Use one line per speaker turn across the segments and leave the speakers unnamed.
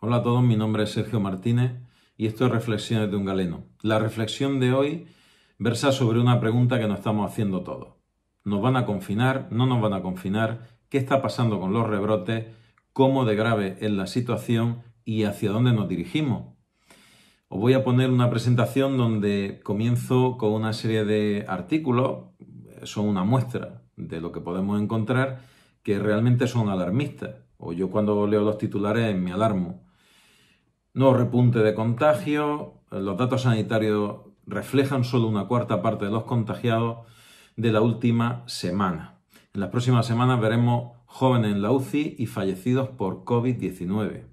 Hola a todos, mi nombre es Sergio Martínez y esto es Reflexiones de un Galeno. La reflexión de hoy versa sobre una pregunta que nos estamos haciendo todos. ¿Nos van a confinar? ¿No nos van a confinar? ¿Qué está pasando con los rebrotes? ¿Cómo de grave es la situación? ¿Y hacia dónde nos dirigimos? Os voy a poner una presentación donde comienzo con una serie de artículos, son una muestra de lo que podemos encontrar, que realmente son alarmistas. O yo cuando leo los titulares me alarmo no repunte de contagio. Los datos sanitarios reflejan solo una cuarta parte de los contagiados de la última semana. En las próximas semanas veremos jóvenes en la UCI y fallecidos por COVID-19.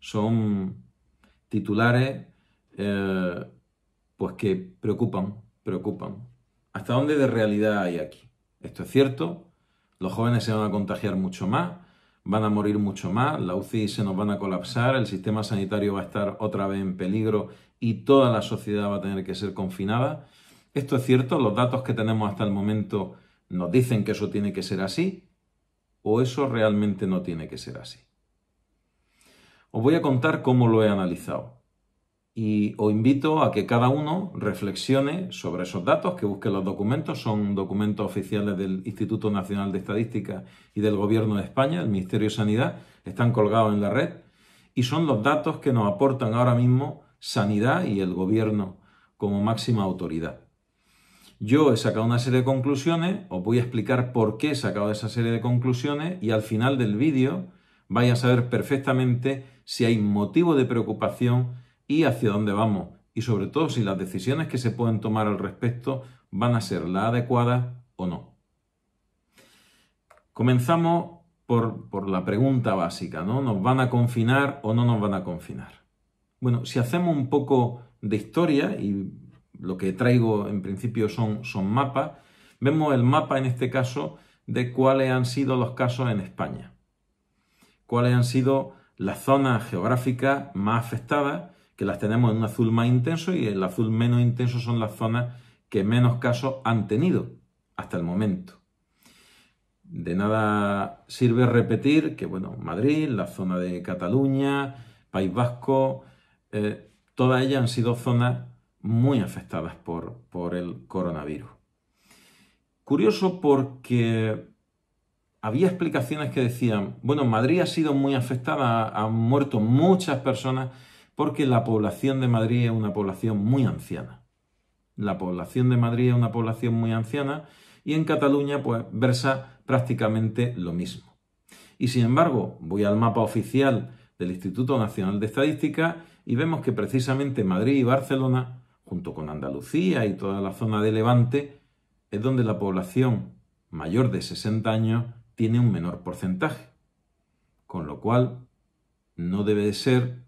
Son titulares eh, pues que preocupan, preocupan. ¿Hasta dónde de realidad hay aquí? Esto es cierto, los jóvenes se van a contagiar mucho más, van a morir mucho más, la UCI se nos van a colapsar, el sistema sanitario va a estar otra vez en peligro y toda la sociedad va a tener que ser confinada. Esto es cierto, los datos que tenemos hasta el momento nos dicen que eso tiene que ser así o eso realmente no tiene que ser así. Os voy a contar cómo lo he analizado y os invito a que cada uno reflexione sobre esos datos, que busquen los documentos, son documentos oficiales del Instituto Nacional de Estadística y del Gobierno de España, el Ministerio de Sanidad, están colgados en la red y son los datos que nos aportan ahora mismo Sanidad y el Gobierno como máxima autoridad. Yo he sacado una serie de conclusiones, os voy a explicar por qué he sacado esa serie de conclusiones y al final del vídeo vais a saber perfectamente si hay motivo de preocupación y hacia dónde vamos. Y sobre todo si las decisiones que se pueden tomar al respecto van a ser las adecuadas o no. Comenzamos por, la pregunta básica, ¿no? ¿Nos van a confinar o no nos van a confinar? Bueno, si hacemos un poco de historia, y lo que traigo en principio son, son mapas, vemos el mapa en este caso de cuáles han sido los casos en España, cuáles han sido las zonas geográficas más afectadas las tenemos en un azul más intenso y el azul menos intenso son las zonas que menos casos han tenido hasta el momento. De nada sirve repetir que, bueno, Madrid, la zona de Cataluña, País Vasco, eh, todas ellas han sido zonas muy afectadas por, por el coronavirus. Curioso porque había explicaciones que decían, bueno, Madrid ha sido muy afectada, han muerto muchas personas porque la población de Madrid es una población muy anciana. La población de Madrid es una población muy anciana y en Cataluña pues versa prácticamente lo mismo. Y sin embargo, voy al mapa oficial del Instituto Nacional de Estadística y vemos que precisamente Madrid y Barcelona, junto con Andalucía y toda la zona de Levante, es donde la población mayor de 60 años tiene un menor porcentaje. Con lo cual, no debe de ser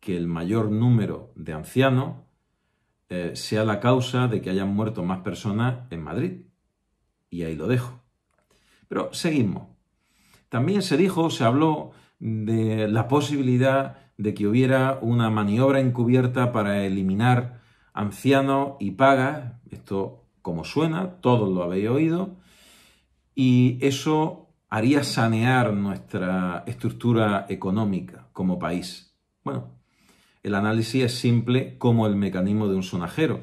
que el mayor número de ancianos eh, sea la causa de que hayan muerto más personas en Madrid. Y ahí lo dejo. Pero seguimos. También se dijo, se habló de la posibilidad de que hubiera una maniobra encubierta para eliminar ancianos y pagas. Esto, como suena, todos lo habéis oído. Y eso haría sanear nuestra estructura económica como país. Bueno, el análisis es simple como el mecanismo de un sonajero.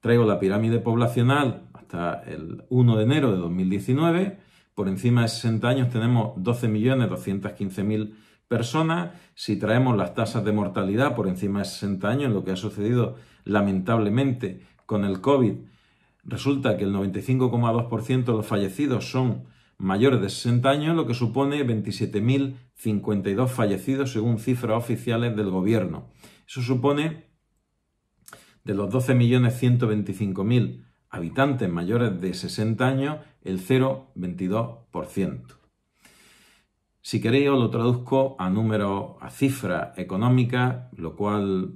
Traigo la pirámide poblacional hasta el 1 de enero de 2019. Por encima de 60 años tenemos 12.215.000 personas. Si traemos las tasas de mortalidad por encima de 60 años, lo que ha sucedido lamentablemente con el COVID, resulta que el 95,2% de los fallecidos son mayores de 60 años, lo que supone 27.052 fallecidos según cifras oficiales del gobierno. Eso supone de los 12.125.000 habitantes mayores de 60 años, el 0,22%. Si queréis os lo traduzco a número, a cifra económica, lo cual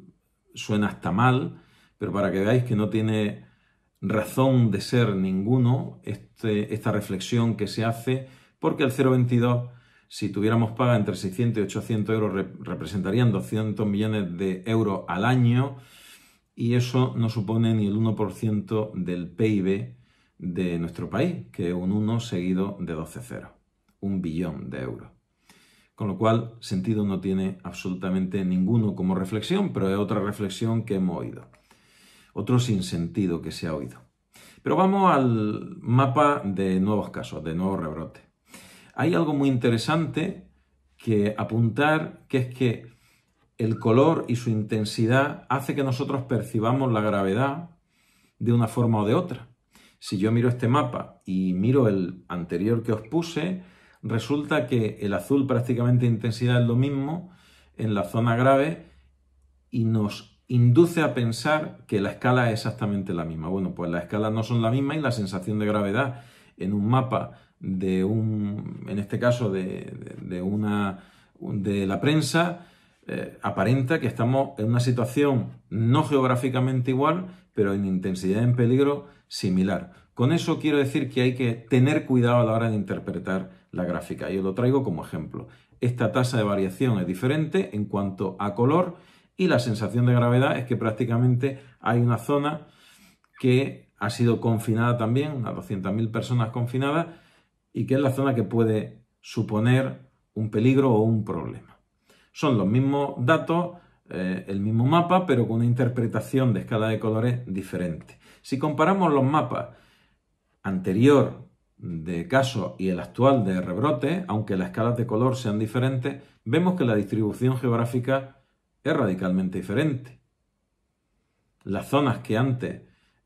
suena hasta mal, pero para que veáis que no tiene razón de ser ninguno este, esta reflexión que se hace, porque el 0,22, si tuviéramos paga entre 600 y 800 euros, representarían 200 millones de euros al año, y eso no supone ni el 1% del PIB de nuestro país, que es un 1 seguido de 12 ceros, un billón de euros. Con lo cual, sentido no tiene absolutamente ninguno como reflexión, pero es otra reflexión que hemos oído otro sinsentido que se ha oído. Pero vamos al mapa de nuevos casos, de nuevos rebrotes. Hay algo muy interesante que apuntar, que es que el color y su intensidad hace que nosotros percibamos la gravedad de una forma o de otra. Si yo miro este mapa y miro el anterior que os puse, resulta que el azul prácticamente intensidad es lo mismo en la zona grave y nos induce a pensar que la escala es exactamente la misma. Bueno, pues las escalas no son la misma y la sensación de gravedad en un mapa de un, en este caso de, de una, de la prensa, eh, aparenta que estamos en una situación no geográficamente igual, pero en intensidad en peligro similar. Con eso quiero decir que hay que tener cuidado a la hora de interpretar la gráfica. Yo lo traigo como ejemplo. Esta tasa de variación es diferente en cuanto a color y la sensación de gravedad es que prácticamente hay una zona que ha sido confinada también, unas 200.000 personas confinadas, y que es la zona que puede suponer un peligro o un problema. Son los mismos datos, eh, el mismo mapa, pero con una interpretación de escala de colores diferente. Si comparamos los mapas anterior de caso y el actual de rebrote, aunque las escalas de color sean diferentes, vemos que la distribución geográfica es radicalmente diferente. Las zonas que antes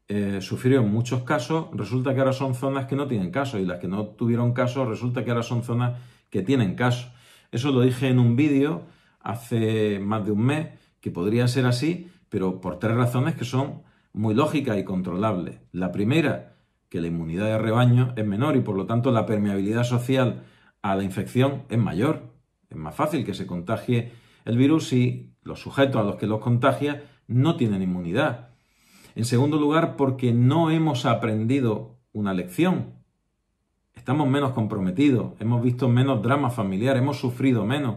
eh, sufrieron muchos casos, resulta que ahora son zonas que no tienen casos y las que no tuvieron casos, resulta que ahora son zonas que tienen casos. Eso lo dije en un vídeo hace más de un mes, que podría ser así, pero por tres razones que son muy lógicas y controlables. La primera, que la inmunidad de rebaño es menor y por lo tanto la permeabilidad social a la infección es mayor. Es más fácil que se contagie el virus y los sujetos a los que los contagia no tienen inmunidad. En segundo lugar, porque no hemos aprendido una lección. Estamos menos comprometidos, hemos visto menos drama familiar, hemos sufrido menos.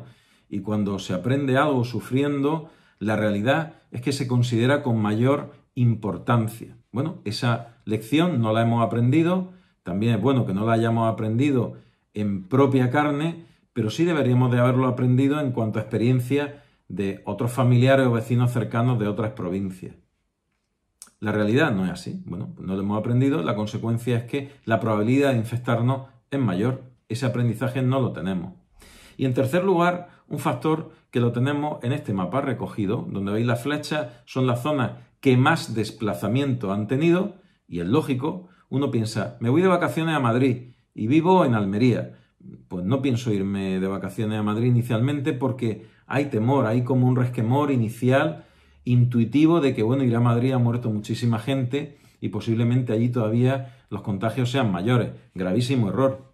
Y cuando se aprende algo sufriendo, la realidad es que se considera con mayor importancia. Bueno, esa lección no la hemos aprendido, también es bueno que no la hayamos aprendido en propia carne, pero sí deberíamos de haberlo aprendido en cuanto a experiencia de otros familiares o vecinos cercanos de otras provincias. La realidad no es así. Bueno, no lo hemos aprendido. La consecuencia es que la probabilidad de infectarnos es mayor. Ese aprendizaje no lo tenemos. Y en tercer lugar, un factor que lo tenemos en este mapa recogido, donde veis las flechas, son las zonas que más desplazamiento han tenido, y es lógico, uno piensa, me voy de vacaciones a Madrid y vivo en Almería. Pues no pienso irme de vacaciones a Madrid inicialmente porque hay temor, hay como un resquemor inicial, intuitivo, de que, bueno, ir a Madrid ha muerto muchísima gente y posiblemente allí todavía los contagios sean mayores. Gravísimo error.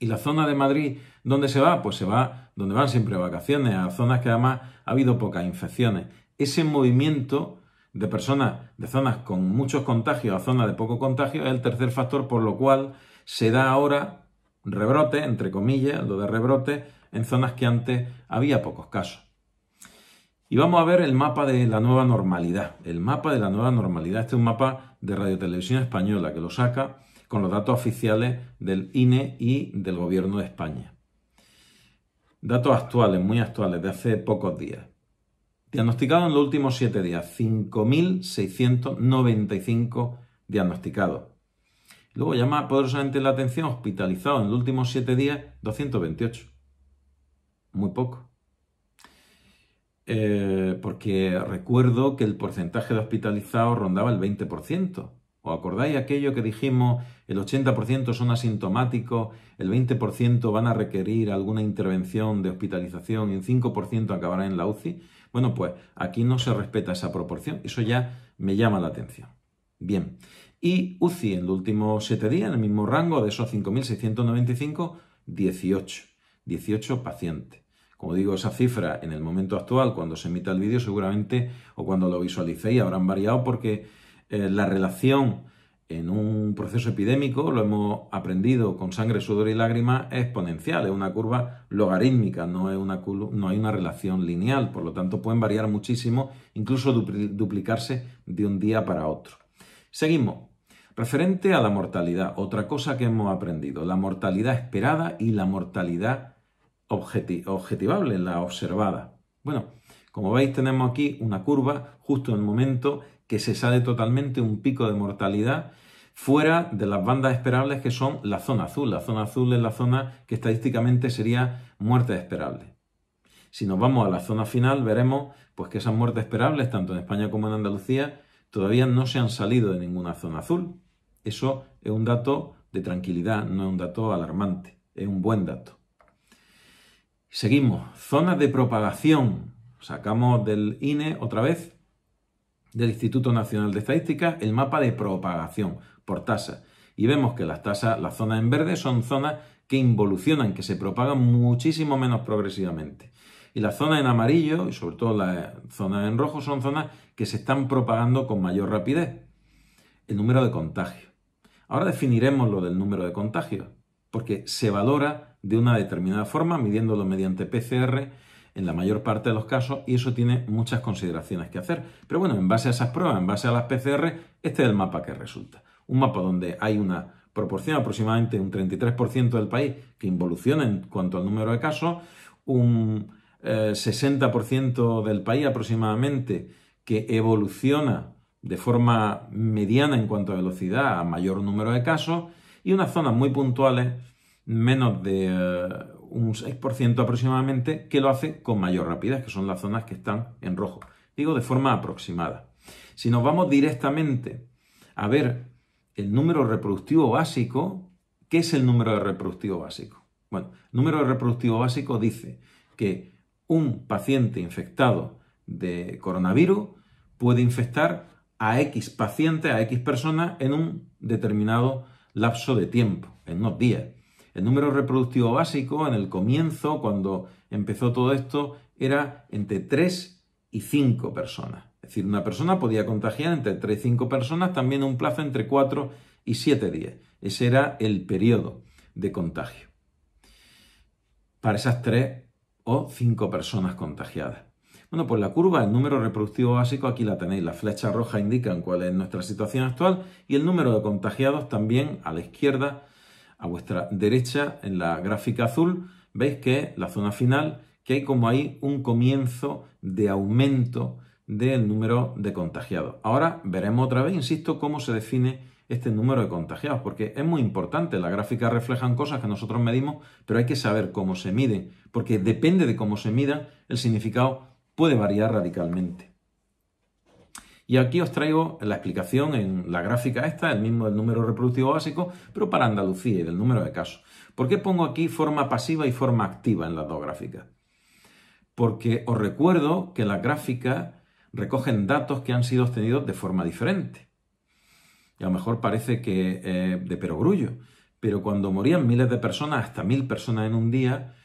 ¿Y la zona de Madrid dónde se va? Pues se va donde van siempre vacaciones, a zonas que además ha habido pocas infecciones. Ese movimiento de personas de zonas con muchos contagios a zonas de poco contagio es el tercer factor por lo cual se da ahora rebrote, entre comillas, lo de rebrote, en zonas que antes había pocos casos. Y vamos a ver el mapa de la nueva normalidad. El mapa de la nueva normalidad. Este es un mapa de radiotelevisión Española que lo saca con los datos oficiales del INE y del Gobierno de España. Datos actuales, muy actuales, de hace pocos días. Diagnosticado en los últimos siete días, 5.695 diagnosticados. Luego llama poderosamente la atención hospitalizado en los últimos siete días, 228 muy poco. Eh, porque recuerdo que el porcentaje de hospitalizados rondaba el 20%. o acordáis aquello que dijimos, el 80% son asintomáticos, el 20% van a requerir alguna intervención de hospitalización y el 5% acabará en la UCI? Bueno, pues aquí no se respeta esa proporción. Eso ya me llama la atención. Bien. Y UCI en los últimos 7 días, en el mismo rango de esos 5.695, 18. 18 pacientes. Como digo, esa cifra en el momento actual, cuando se emita el vídeo, seguramente o cuando lo visualicéis habrán variado porque eh, la relación en un proceso epidémico, lo hemos aprendido con sangre, sudor y lágrimas, es exponencial, es una curva logarítmica, no, es no hay una relación lineal, por lo tanto pueden variar muchísimo, incluso duplicarse de un día para otro. Seguimos. Referente a la mortalidad, otra cosa que hemos aprendido, la mortalidad esperada y la mortalidad objetivable, la observada. Bueno, como veis tenemos aquí una curva justo en el momento que se sale totalmente un pico de mortalidad fuera de las bandas esperables que son la zona azul. La zona azul es la zona que estadísticamente sería muerte esperable. Si nos vamos a la zona final veremos pues que esas muertes esperables tanto en España como en Andalucía todavía no se han salido de ninguna zona azul. Eso es un dato de tranquilidad, no es un dato alarmante, es un buen dato. Seguimos. Zonas de propagación. Sacamos del INE otra vez, del Instituto Nacional de Estadística, el mapa de propagación por tasas. Y vemos que las tasas, las zonas en verde, son zonas que involucionan, que se propagan muchísimo menos progresivamente. Y las zonas en amarillo, y sobre todo las zonas en rojo, son zonas que se están propagando con mayor rapidez. El número de contagios. Ahora definiremos lo del número de contagios porque se valora de una determinada forma, midiéndolo mediante PCR en la mayor parte de los casos, y eso tiene muchas consideraciones que hacer. Pero bueno, en base a esas pruebas, en base a las PCR, este es el mapa que resulta. Un mapa donde hay una proporción aproximadamente un 33% del país que involuciona en cuanto al número de casos, un 60% eh, del país aproximadamente que evoluciona de forma mediana en cuanto a velocidad a mayor número de casos y unas zonas muy puntuales, menos de eh, un 6% aproximadamente, que lo hace con mayor rapidez, que son las zonas que están en rojo. Digo de forma aproximada. Si nos vamos directamente a ver el número reproductivo básico, ¿qué es el número de reproductivo básico? Bueno, el número de reproductivo básico dice que un paciente infectado de coronavirus puede infectar a X paciente, a X personas en un determinado lapso de tiempo, en unos días. El número reproductivo básico en el comienzo, cuando empezó todo esto, era entre 3 y 5 personas. Es decir, una persona podía contagiar entre 3 y 5 personas, también un plazo entre 4 y 7 días. Ese era el periodo de contagio para esas 3 o 5 personas contagiadas. Bueno, pues la curva, el número reproductivo básico, aquí la tenéis. la flecha roja indican cuál es nuestra situación actual y el número de contagiados también a la izquierda, a vuestra derecha, en la gráfica azul, veis que la zona final, que hay como ahí un comienzo de aumento del número de contagiados. Ahora veremos otra vez, insisto, cómo se define este número de contagiados, porque es muy importante. Las gráficas reflejan cosas que nosotros medimos, pero hay que saber cómo se miden, porque depende de cómo se mida el significado puede variar radicalmente. Y aquí os traigo la explicación en la gráfica esta, el mismo del número reproductivo básico, pero para Andalucía y del número de casos. ¿Por qué pongo aquí forma pasiva y forma activa en las dos gráficas? Porque os recuerdo que las gráficas recogen datos que han sido obtenidos de forma diferente. Y a lo mejor parece que eh, de perogrullo, pero cuando morían miles de personas, hasta mil personas en un día,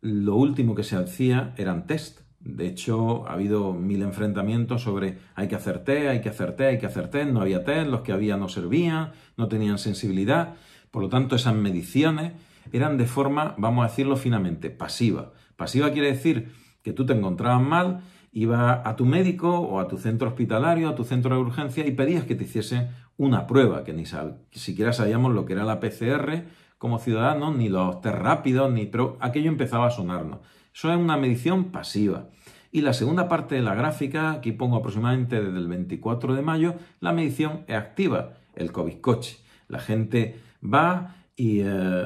lo último que se hacía eran test de hecho, ha habido mil enfrentamientos sobre hay que hacer test, hay que hacer test, hay que hacer test, no había test, los que había no servían, no tenían sensibilidad. Por lo tanto, esas mediciones eran de forma, vamos a decirlo finamente, pasiva. Pasiva quiere decir que tú te encontrabas mal, ibas a tu médico o a tu centro hospitalario, a tu centro de urgencia y pedías que te hiciesen una prueba, que ni siquiera sabíamos lo que era la PCR como ciudadanos, ni los test rápidos, ni... pero aquello empezaba a sonarnos. Eso es una medición pasiva. Y la segunda parte de la gráfica, aquí pongo aproximadamente desde el 24 de mayo, la medición es activa, el COVID coche. La gente va y eh,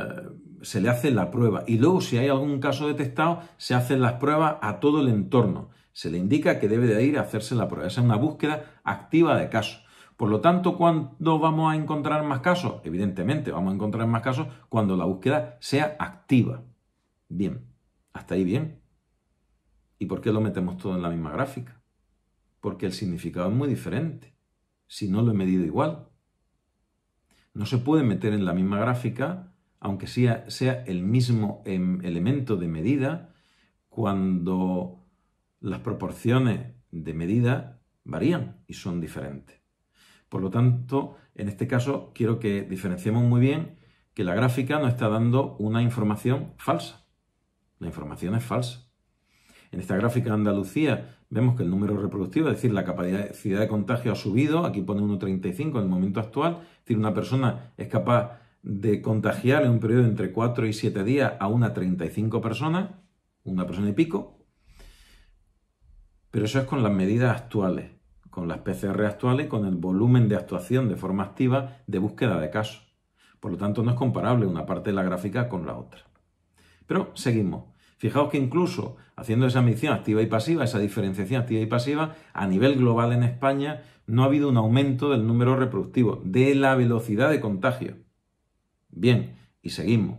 se le hace la prueba. Y luego, si hay algún caso detectado, se hacen las pruebas a todo el entorno. Se le indica que debe de ir a hacerse la prueba. Esa es una búsqueda activa de casos. Por lo tanto, ¿cuándo vamos a encontrar más casos? Evidentemente, vamos a encontrar más casos cuando la búsqueda sea activa. Bien. Hasta ahí bien. ¿Y por qué lo metemos todo en la misma gráfica? Porque el significado es muy diferente, si no lo he medido igual. No se puede meter en la misma gráfica, aunque sea, el mismo em, elemento de medida, cuando las proporciones de medida varían y son diferentes. Por lo tanto, en este caso quiero que diferenciemos muy bien que la gráfica nos está dando una información falsa. La información es falsa. En esta gráfica de Andalucía vemos que el número reproductivo, es decir, la capacidad de contagio ha subido, aquí pone 1,35 en el momento actual, es decir, una persona es capaz de contagiar en un periodo de entre 4 y 7 días a una 35 personas, una persona y pico, pero eso es con las medidas actuales, con las PCR actuales con el volumen de actuación de forma activa de búsqueda de casos. Por lo tanto, no es comparable una parte de la gráfica con la otra. Pero seguimos. Fijaos que incluso haciendo esa medición activa y pasiva, esa diferenciación activa y pasiva, a nivel global en España no ha habido un aumento del número reproductivo, de la velocidad de contagio. Bien, y seguimos.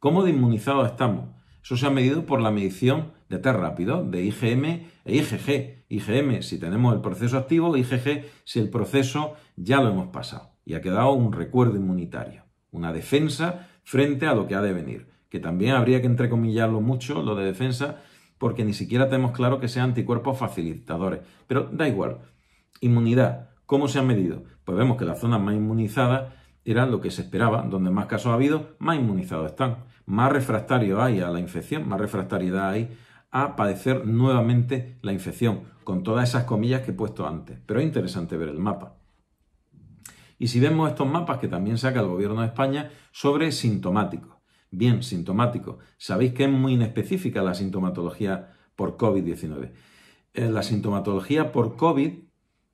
¿Cómo de inmunizados estamos? Eso se ha medido por la medición de test rápido, de IgM e IgG. IgM si tenemos el proceso activo, IgG si el proceso ya lo hemos pasado y ha quedado un recuerdo inmunitario, una defensa frente a lo que ha de venir que también habría que entrecomillarlo mucho, lo de defensa, porque ni siquiera tenemos claro que sean anticuerpos facilitadores. Pero da igual. Inmunidad. ¿Cómo se ha medido? Pues vemos que las zonas más inmunizadas eran lo que se esperaba. Donde más casos ha habido, más inmunizados están. Más refractarios hay a la infección, más refractariedad hay a padecer nuevamente la infección, con todas esas comillas que he puesto antes. Pero es interesante ver el mapa. Y si vemos estos mapas que también saca el gobierno de España sobre sintomáticos. Bien, sintomático. Sabéis que es muy inespecífica la sintomatología por COVID-19. Eh, la sintomatología por COVID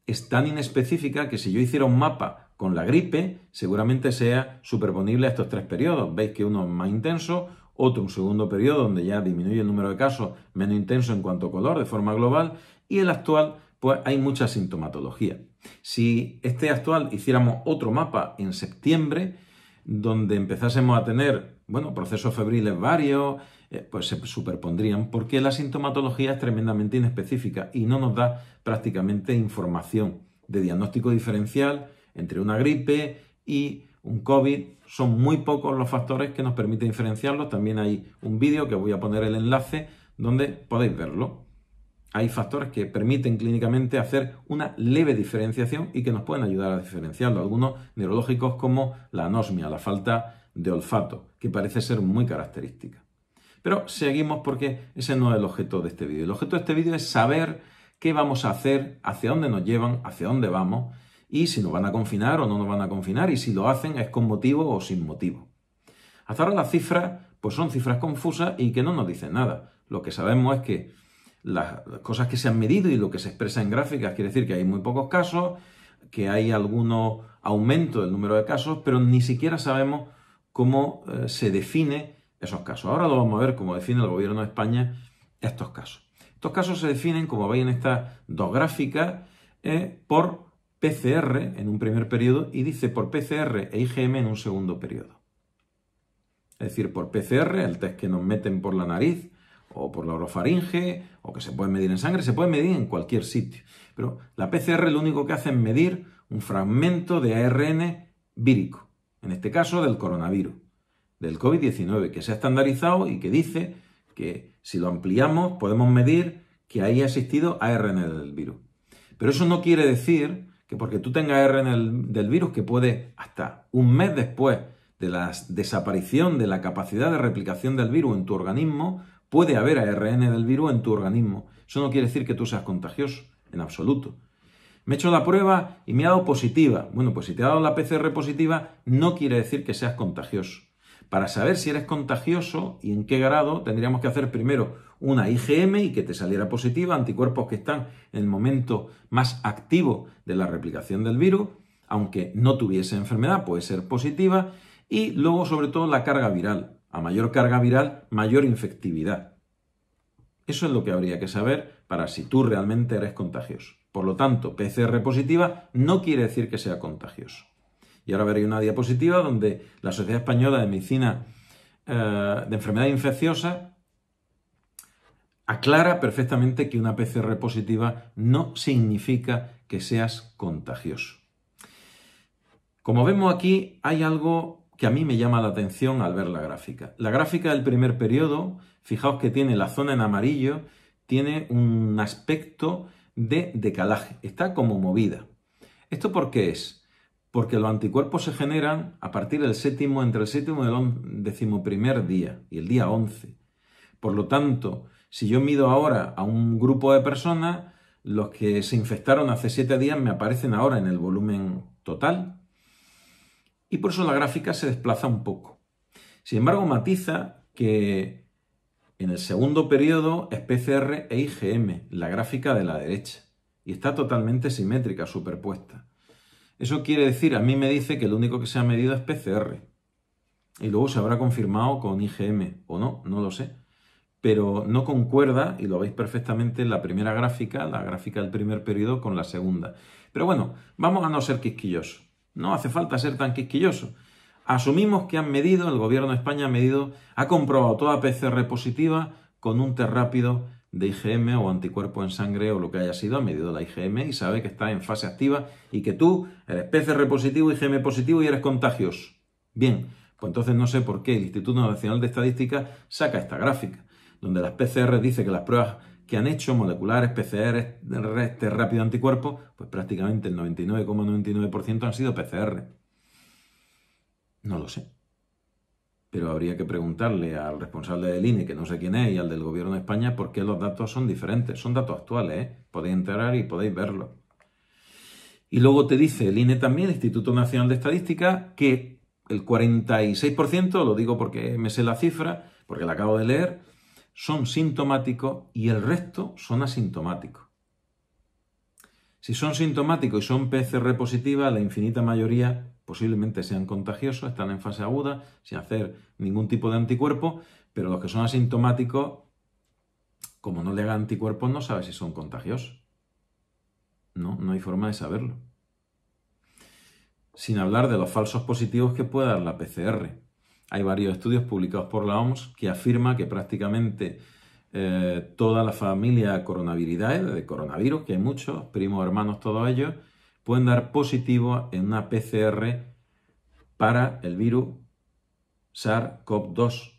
es tan inespecífica que si yo hiciera un mapa con la gripe, seguramente sea superponible a estos tres periodos. Veis que uno es más intenso, otro un segundo periodo donde ya disminuye el número de casos, menos intenso en cuanto a color de forma global, y el actual, pues hay mucha sintomatología. Si este actual hiciéramos otro mapa en septiembre, donde empezásemos a tener, procesos febriles varios, eh, pues se superpondrían, porque la sintomatología es tremendamente inespecífica y no nos da prácticamente información de diagnóstico diferencial entre una gripe y un COVID. Son muy pocos los factores que nos permiten diferenciarlos. También hay un vídeo que voy a poner el enlace donde podéis verlo hay factores que permiten clínicamente hacer una leve diferenciación y que nos pueden ayudar a diferenciarlo. Algunos neurológicos como la anosmia, la falta de olfato, que parece ser muy característica. Pero seguimos porque ese no es el objeto de este vídeo. El objeto de este vídeo es saber qué vamos a hacer, hacia dónde nos llevan, hacia dónde vamos y si nos van a confinar o no nos van a confinar y si lo hacen es con motivo o sin motivo. Hasta ahora las cifras pues son cifras confusas y que no nos dicen nada. Lo que sabemos es que las cosas que se han medido y lo que se expresa en gráficas, quiere decir que hay muy pocos casos, que hay algún aumento del número de casos, pero ni siquiera sabemos cómo eh, se define esos casos. Ahora lo vamos a ver cómo define el gobierno de España estos casos. Estos casos se definen, como veis en estas dos gráficas, eh, por PCR en un primer periodo y dice por PCR e IgM en un segundo periodo. Es decir, por PCR, el test que nos meten por la nariz, o por la orofaringe, o que se puede medir en sangre, se puede medir en cualquier sitio. Pero la PCR lo único que hace es medir un fragmento de ARN vírico, en este caso del coronavirus, del COVID-19, que se ha estandarizado y que dice que si lo ampliamos podemos medir que haya existido ARN del virus. Pero eso no quiere decir que porque tú tengas ARN del virus que puede hasta un mes después de la desaparición de la capacidad de replicación del virus en tu organismo, Puede haber ARN del virus en tu organismo. Eso no quiere decir que tú seas contagioso, en absoluto. Me he hecho la prueba y me ha dado positiva. Bueno, pues si te ha dado la PCR positiva, no quiere decir que seas contagioso. Para saber si eres contagioso y en qué grado, tendríamos que hacer primero una IgM y que te saliera positiva, anticuerpos que están en el momento más activo de la replicación del virus, aunque no tuviese enfermedad, puede ser positiva, y luego sobre todo la carga viral. A mayor carga viral, mayor infectividad. Eso es lo que habría que saber para si tú realmente eres contagioso. Por lo tanto, PCR positiva no quiere decir que sea contagioso. Y ahora veréis una diapositiva donde la Sociedad Española de Medicina eh, de Enfermedad Infecciosa aclara perfectamente que una PCR positiva no significa que seas contagioso. Como vemos aquí, hay algo a mí me llama la atención al ver la gráfica. La gráfica del primer periodo, fijaos que tiene la zona en amarillo, tiene un aspecto de decalaje, está como movida. ¿Esto por qué es? Porque los anticuerpos se generan a partir del séptimo, entre el séptimo y el primer día, y el día 11. Por lo tanto, si yo mido ahora a un grupo de personas, los que se infectaron hace siete días me aparecen ahora en el volumen total, y por eso la gráfica se desplaza un poco. Sin embargo, matiza que en el segundo periodo es PCR e IgM, la gráfica de la derecha, y está totalmente simétrica, superpuesta. Eso quiere decir, a mí me dice que lo único que se ha medido es PCR, y luego se habrá confirmado con IgM o no, no lo sé. Pero no concuerda, y lo veis perfectamente en la primera gráfica, la gráfica del primer periodo, con la segunda. Pero bueno, vamos a no ser quisquillosos. No hace falta ser tan quisquilloso. Asumimos que han medido, el gobierno de España ha medido, ha comprobado toda PCR positiva con un test rápido de IgM o anticuerpo en sangre o lo que haya sido, ha medido la IgM y sabe que está en fase activa y que tú eres PCR positivo, IgM positivo y eres contagioso. Bien, pues entonces no sé por qué el Instituto Nacional de Estadística saca esta gráfica, donde las PCR dice que las pruebas que han hecho moleculares, PCR, este rápido anticuerpo... pues prácticamente el 99,99% han sido PCR. No lo sé. Pero habría que preguntarle al responsable del INE, que no sé quién es, y al del Gobierno de España, por qué los datos son diferentes. Son datos actuales, ¿eh? Podéis entrar y podéis verlo. Y luego te dice el INE también, Instituto Nacional de Estadística, que el 46%, lo digo porque me sé la cifra, porque la acabo de leer, son sintomáticos y el resto son asintomáticos. Si son sintomáticos y son PCR positiva la infinita mayoría posiblemente sean contagiosos, están en fase aguda, sin hacer ningún tipo de anticuerpo, pero los que son asintomáticos, como no le hagan anticuerpos, no sabe si son contagiosos. No, no hay forma de saberlo. Sin hablar de los falsos positivos que puede dar la PCR. Hay varios estudios publicados por la OMS que afirma que prácticamente eh, toda la familia coronaviridae, de coronavirus, que hay muchos, primos, hermanos, todos ellos, pueden dar positivo en una PCR para el virus SARS-CoV-2.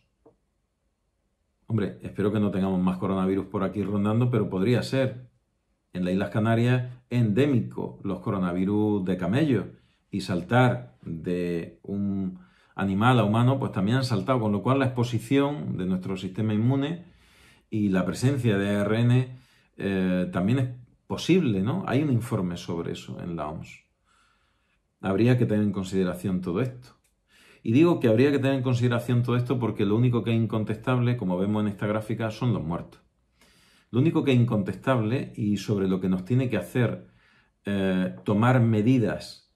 Hombre, espero que no tengamos más coronavirus por aquí rondando, pero podría ser. En las Islas Canarias, endémico los coronavirus de camello y saltar de un animal a humano, pues también han saltado, con lo cual la exposición de nuestro sistema inmune y la presencia de ARN eh, también es posible, ¿no? Hay un informe sobre eso en la OMS. Habría que tener en consideración todo esto. Y digo que habría que tener en consideración todo esto porque lo único que es incontestable, como vemos en esta gráfica, son los muertos. Lo único que es incontestable y sobre lo que nos tiene que hacer eh, tomar medidas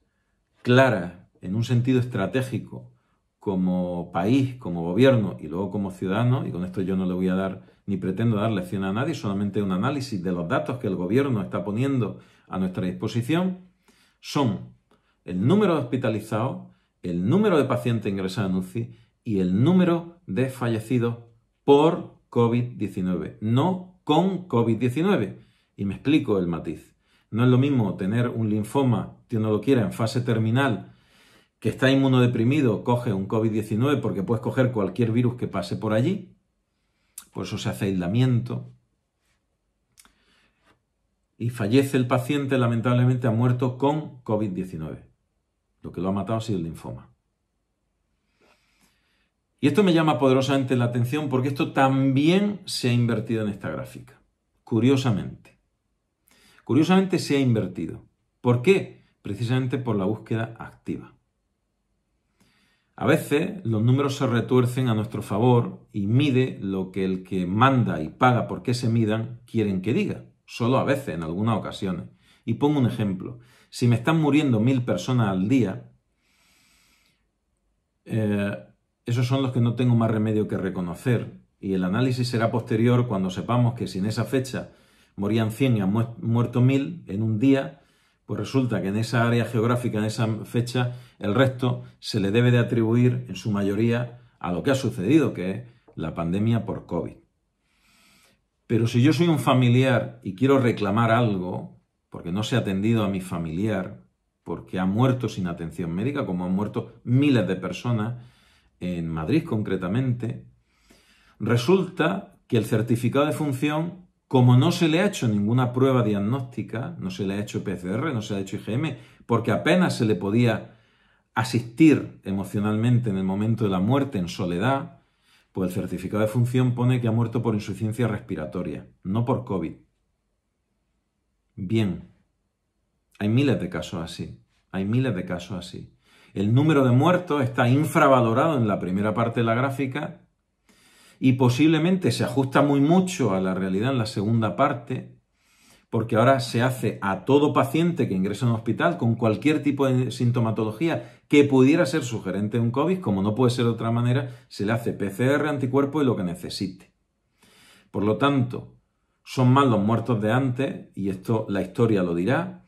claras en un sentido estratégico como país, como gobierno y luego como ciudadano, y con esto yo no le voy a dar ni pretendo dar lección a nadie, solamente un análisis de los datos que el gobierno está poniendo a nuestra disposición, son el número de hospitalizados, el número de pacientes ingresados en UCI y el número de fallecidos por COVID-19, no con COVID-19. Y me explico el matiz. No es lo mismo tener un linfoma, que uno lo quiera, en fase terminal, que está inmunodeprimido coge un COVID-19 porque puedes coger cualquier virus que pase por allí, por eso se hace aislamiento, y fallece el paciente, lamentablemente ha muerto con COVID-19. Lo que lo ha matado ha sido el linfoma. Y esto me llama poderosamente la atención porque esto también se ha invertido en esta gráfica. Curiosamente. Curiosamente se ha invertido. ¿Por qué? Precisamente por la búsqueda activa. A veces los números se retuercen a nuestro favor y mide lo que el que manda y paga porque se midan quieren que diga. Solo a veces, en algunas ocasiones. Y pongo un ejemplo. Si me están muriendo mil personas al día, eh, esos son los que no tengo más remedio que reconocer. Y el análisis será posterior cuando sepamos que si en esa fecha morían 100 y han muerto mil en un día, pues resulta que en esa área geográfica, en esa fecha, el resto se le debe de atribuir en su mayoría a lo que ha sucedido, que es la pandemia por COVID. Pero si yo soy un familiar y quiero reclamar algo, porque no se ha atendido a mi familiar, porque ha muerto sin atención médica, como han muerto miles de personas en Madrid concretamente, resulta que el certificado de función como no se le ha hecho ninguna prueba diagnóstica, no se le ha hecho PCR, no se le ha hecho IgM, porque apenas se le podía asistir emocionalmente en el momento de la muerte en soledad, pues el certificado de función pone que ha muerto por insuficiencia respiratoria, no por COVID. Bien, hay miles de casos así, hay miles de casos así. El número de muertos está infravalorado en la primera parte de la gráfica y posiblemente se ajusta muy mucho a la realidad en la segunda parte, porque ahora se hace a todo paciente que ingresa en un hospital con cualquier tipo de sintomatología que pudiera ser sugerente de un COVID, como no puede ser de otra manera, se le hace PCR, anticuerpo y lo que necesite. Por lo tanto, son más los muertos de antes, y esto la historia lo dirá,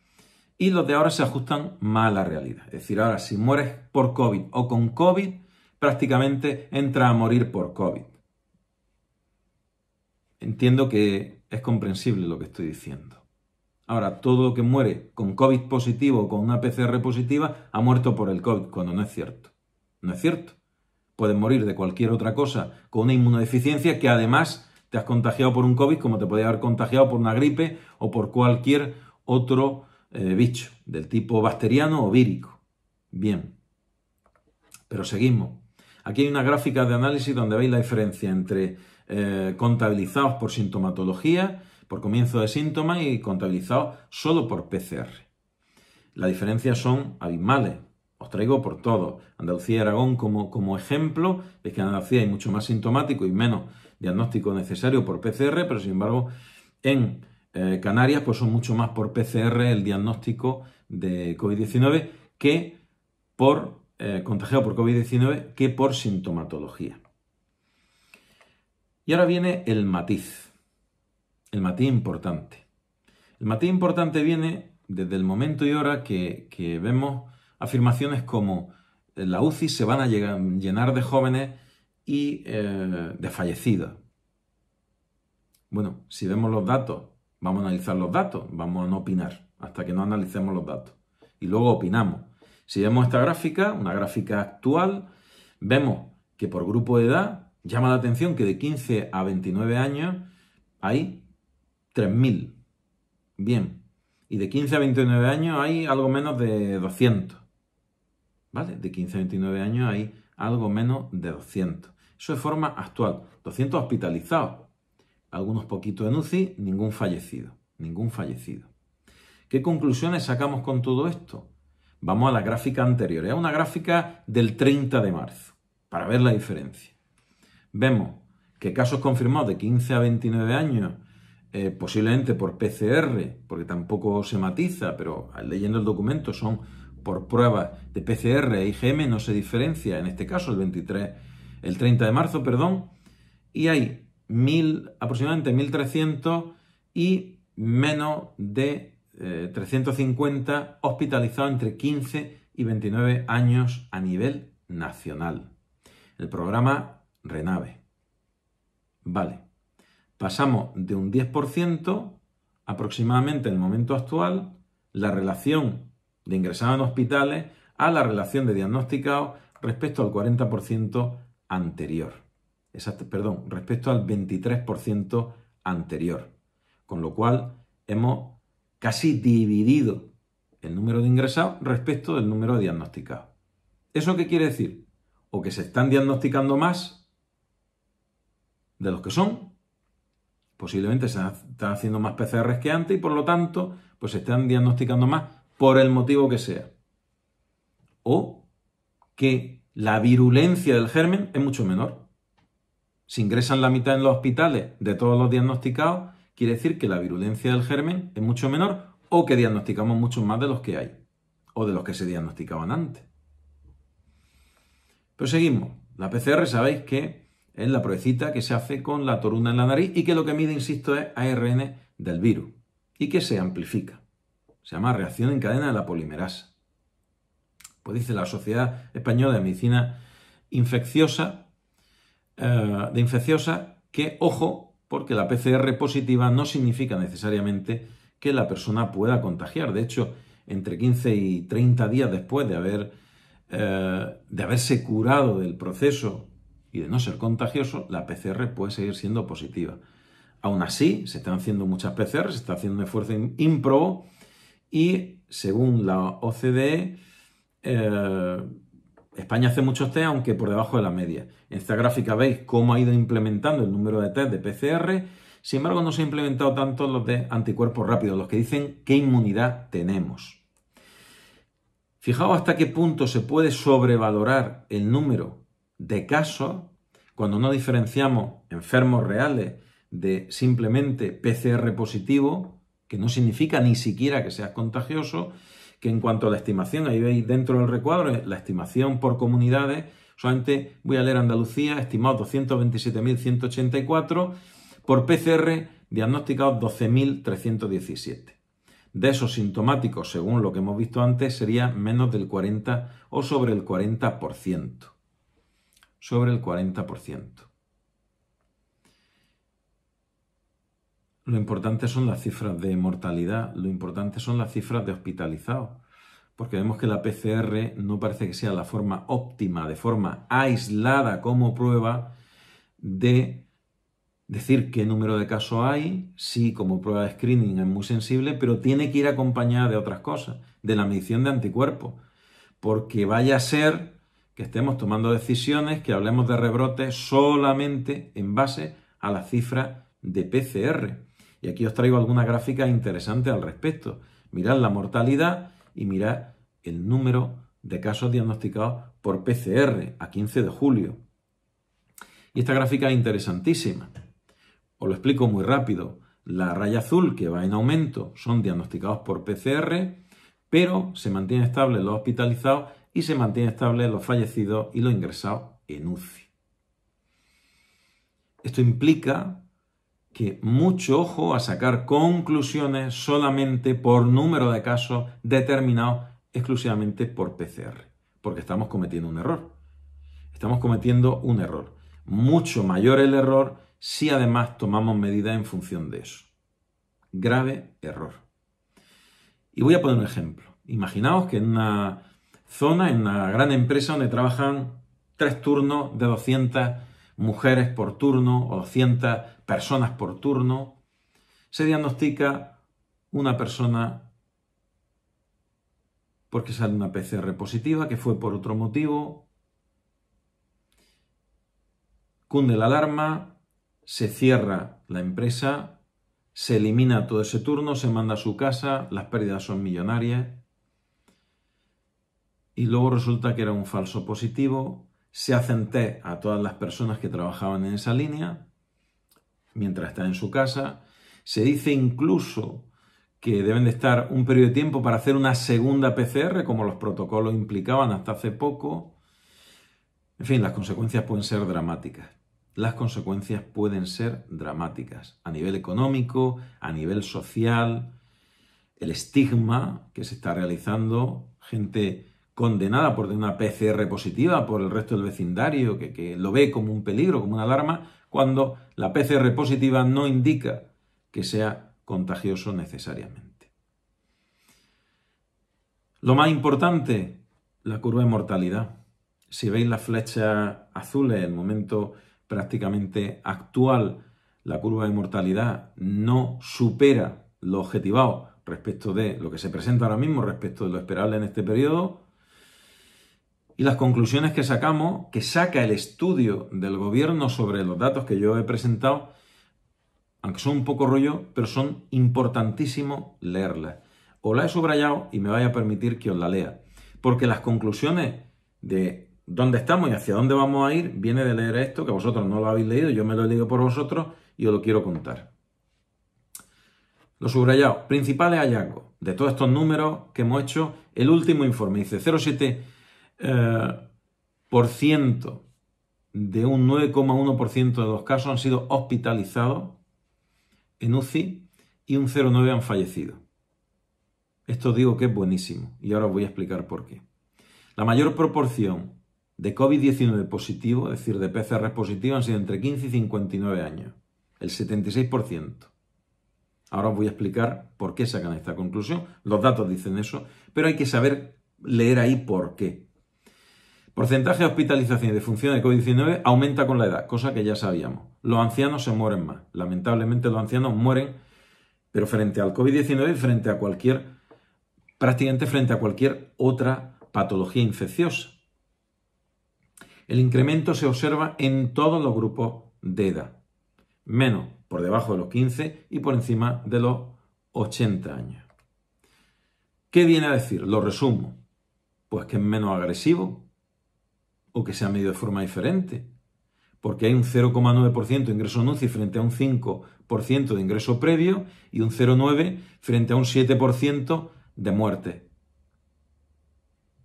y los de ahora se ajustan más a la realidad. Es decir, ahora si mueres por COVID o con COVID, prácticamente entra a morir por COVID entiendo que es comprensible lo que estoy diciendo. Ahora, todo lo que muere con COVID positivo o con una PCR positiva ha muerto por el COVID, cuando no es cierto. No es cierto. Puedes morir de cualquier otra cosa con una inmunodeficiencia que además te has contagiado por un COVID como te podía haber contagiado por una gripe o por cualquier otro eh, bicho del tipo bacteriano o vírico. Bien. Pero seguimos. Aquí hay una gráfica de análisis donde veis la diferencia entre eh, contabilizados por sintomatología, por comienzo de síntomas y contabilizados solo por PCR. La diferencia son abismales. Os traigo por todo. Andalucía y Aragón como, ejemplo. Es que en Andalucía hay mucho más sintomático y menos diagnóstico necesario por PCR, pero sin embargo en eh, Canarias pues son mucho más por PCR el diagnóstico de COVID-19 que por eh, contagiado por COVID-19 que por sintomatología. Y ahora viene el matiz, el matiz importante. El matiz importante viene desde el momento y hora que, vemos afirmaciones como eh, la UCI se van a llenar de jóvenes y eh, de fallecidos. Bueno, si vemos los datos, vamos a analizar los datos, vamos a no opinar hasta que no analicemos los datos. Y luego opinamos. Si vemos esta gráfica, una gráfica actual, vemos que por grupo de edad Llama la atención que de 15 a 29 años hay 3.000. Bien. Y de 15 a 29 años hay algo menos de 200. ¿Vale? De 15 a 29 años hay algo menos de 200. Eso es forma actual. 200 hospitalizados. Algunos poquitos en UCI, ningún fallecido. Ningún fallecido. ¿Qué conclusiones sacamos con todo esto? Vamos a la gráfica anterior. Es una gráfica del 30 de marzo para ver la diferencia vemos que casos confirmados de 15 a 29 años, eh, posiblemente por PCR, porque tampoco se matiza, pero leyendo el documento son por pruebas de PCR e IgM, no se diferencia, en este caso el 23, el 30 de marzo, perdón, y hay aproximadamente 1.300 y menos de 350 eh, hospitalizados entre 15 y 29 años a nivel nacional. El programa Renave. Vale. Pasamos de un 10% aproximadamente en el momento actual la relación de ingresados en hospitales a la relación de diagnosticados respecto al 40% anterior. perdón, respecto al 23% anterior. Con lo cual hemos casi dividido el número de ingresados respecto del número de diagnosticados. ¿Eso qué quiere decir? O que se están diagnosticando más de los que son. Posiblemente se están haciendo más PCRs que antes y por lo tanto pues se están diagnosticando más por el motivo que sea. O que la virulencia del germen es mucho menor. Si ingresan la mitad en los hospitales de todos los diagnosticados, quiere decir que la virulencia del germen es mucho menor o que diagnosticamos muchos más de los que hay o de los que se diagnosticaban antes. Pero seguimos. La PCR sabéis que es la proecita que se hace con la toruna en la nariz y que lo que mide, insisto, es ARN del virus y que se amplifica. Se llama reacción en cadena de la polimerasa. Pues dice la Sociedad Española de Medicina Infecciosa, eh, que ojo, porque la PCR positiva no significa necesariamente que la persona pueda contagiar. De hecho, entre 15 y 30 días después de, haber, eh, de haberse curado del proceso y de no ser contagioso, la PCR puede seguir siendo positiva. Aún así, se están haciendo muchas PCR, se está haciendo un esfuerzo ímprobo y según la OCDE, eh, España hace muchos test, aunque por debajo de la media. En esta gráfica veis cómo ha ido implementando el número de test de PCR, sin embargo no se ha implementado tanto los de anticuerpos rápidos, los que dicen qué inmunidad tenemos. Fijaos hasta qué punto se puede sobrevalorar el número de caso, cuando no diferenciamos enfermos reales de simplemente PCR positivo, que no significa ni siquiera que seas contagioso, que en cuanto a la estimación, ahí veis dentro del recuadro, la estimación por comunidades, solamente voy a leer Andalucía, estimados 227.184, por PCR diagnosticados 12.317. De esos sintomáticos, según lo que hemos visto antes, sería menos del 40 o sobre el 40% sobre el 40%. Lo importante son las cifras de mortalidad, lo importante son las cifras de hospitalizados, porque vemos que la PCR no parece que sea la forma óptima, de forma aislada como prueba de decir qué número de casos hay, sí, como prueba de screening es muy sensible, pero tiene que ir acompañada de otras cosas, de la medición de anticuerpos, porque vaya a ser estemos tomando decisiones, que hablemos de rebrotes solamente en base a la cifra de PCR. Y aquí os traigo alguna gráfica interesante al respecto. Mirad la mortalidad y mirad el número de casos diagnosticados por PCR a 15 de julio. Y esta gráfica es interesantísima. Os lo explico muy rápido. La raya azul que va en aumento son diagnosticados por PCR, pero se mantiene estable los hospitalizados y se mantiene estable los fallecidos y los ingresados en UCI. Esto implica que mucho ojo a sacar conclusiones solamente por número de casos determinados exclusivamente por PCR, porque estamos cometiendo un error. Estamos cometiendo un error. Mucho mayor el error si además tomamos medidas en función de eso. Grave error. Y voy a poner un ejemplo. Imaginaos que en una zona, en una gran empresa donde trabajan tres turnos de 200 mujeres por turno o 200 personas por turno, se diagnostica una persona porque sale una PCR positiva, que fue por otro motivo, cunde la alarma, se cierra la empresa, se elimina todo ese turno, se manda a su casa, las pérdidas son millonarias, y luego resulta que era un falso positivo. Se hacen test a todas las personas que trabajaban en esa línea mientras está en su casa. Se dice incluso que deben de estar un periodo de tiempo para hacer una segunda PCR, como los protocolos implicaban hasta hace poco. En fin, las consecuencias pueden ser dramáticas. Las consecuencias pueden ser dramáticas a nivel económico, a nivel social, el estigma que se está realizando, gente condenada por tener una PCR positiva por el resto del vecindario, que, que lo ve como un peligro, como una alarma, cuando la PCR positiva no indica que sea contagioso necesariamente. Lo más importante, la curva de mortalidad. Si veis la flecha azul en el momento prácticamente actual, la curva de mortalidad no supera lo objetivado respecto de lo que se presenta ahora mismo, respecto de lo esperable en este periodo, y las conclusiones que sacamos, que saca el estudio del gobierno sobre los datos que yo he presentado, aunque son un poco rollo, pero son importantísimo leerlas. Os la he subrayado y me vaya a permitir que os la lea, porque las conclusiones de dónde estamos y hacia dónde vamos a ir viene de leer esto, que vosotros no lo habéis leído, yo me lo he leído por vosotros y os lo quiero contar. Lo subrayado, principales hallazgos de todos estos números que hemos hecho, el último informe dice 07 eh, por ciento de un 9,1% de los casos han sido hospitalizados en UCI y un 0,9% han fallecido. Esto digo que es buenísimo y ahora os voy a explicar por qué. La mayor proporción de COVID-19 positivo, es decir, de PCR positivo, han sido entre 15 y 59 años, el 76%. Ahora os voy a explicar por qué sacan esta conclusión. Los datos dicen eso, pero hay que saber leer ahí por qué. Porcentaje de hospitalización y de función de COVID-19 aumenta con la edad, cosa que ya sabíamos. Los ancianos se mueren más. Lamentablemente los ancianos mueren, pero frente al COVID-19 y frente a cualquier, prácticamente frente a cualquier otra patología infecciosa. El incremento se observa en todos los grupos de edad, menos por debajo de los 15 y por encima de los 80 años. ¿Qué viene a decir? Lo resumo. Pues que es menos agresivo, o que se ha medido de forma diferente. Porque hay un 0,9% de ingreso NUCI frente a un 5% de ingreso previo y un 0,9% frente a un 7% de muerte.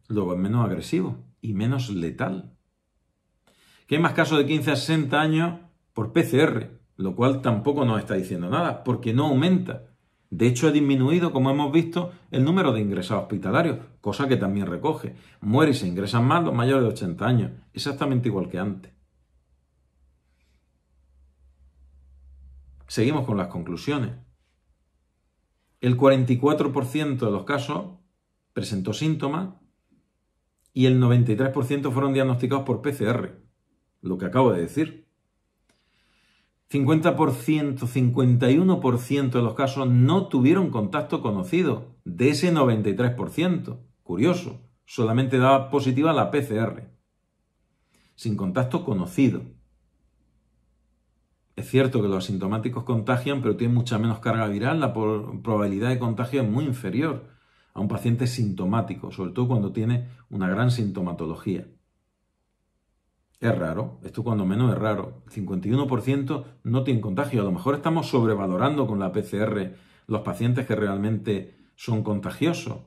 Luego es menos agresivo y menos letal. Que hay más casos de 15 a 60 años por PCR, lo cual tampoco nos está diciendo nada, porque no aumenta de hecho, ha disminuido, como hemos visto, el número de ingresados hospitalarios, cosa que también recoge. Muere y se ingresan más los mayores de 80 años, exactamente igual que antes. Seguimos con las conclusiones. El 44% de los casos presentó síntomas y el 93% fueron diagnosticados por PCR, lo que acabo de decir. 50%, 51% de los casos no tuvieron contacto conocido, de ese 93%. Curioso, solamente daba positiva la PCR. Sin contacto conocido. Es cierto que los asintomáticos contagian, pero tienen mucha menos carga viral, la probabilidad de contagio es muy inferior a un paciente sintomático, sobre todo cuando tiene una gran sintomatología. Es raro, esto cuando menos es raro. 51% no tiene contagio. A lo mejor estamos sobrevalorando con la PCR los pacientes que realmente son contagiosos.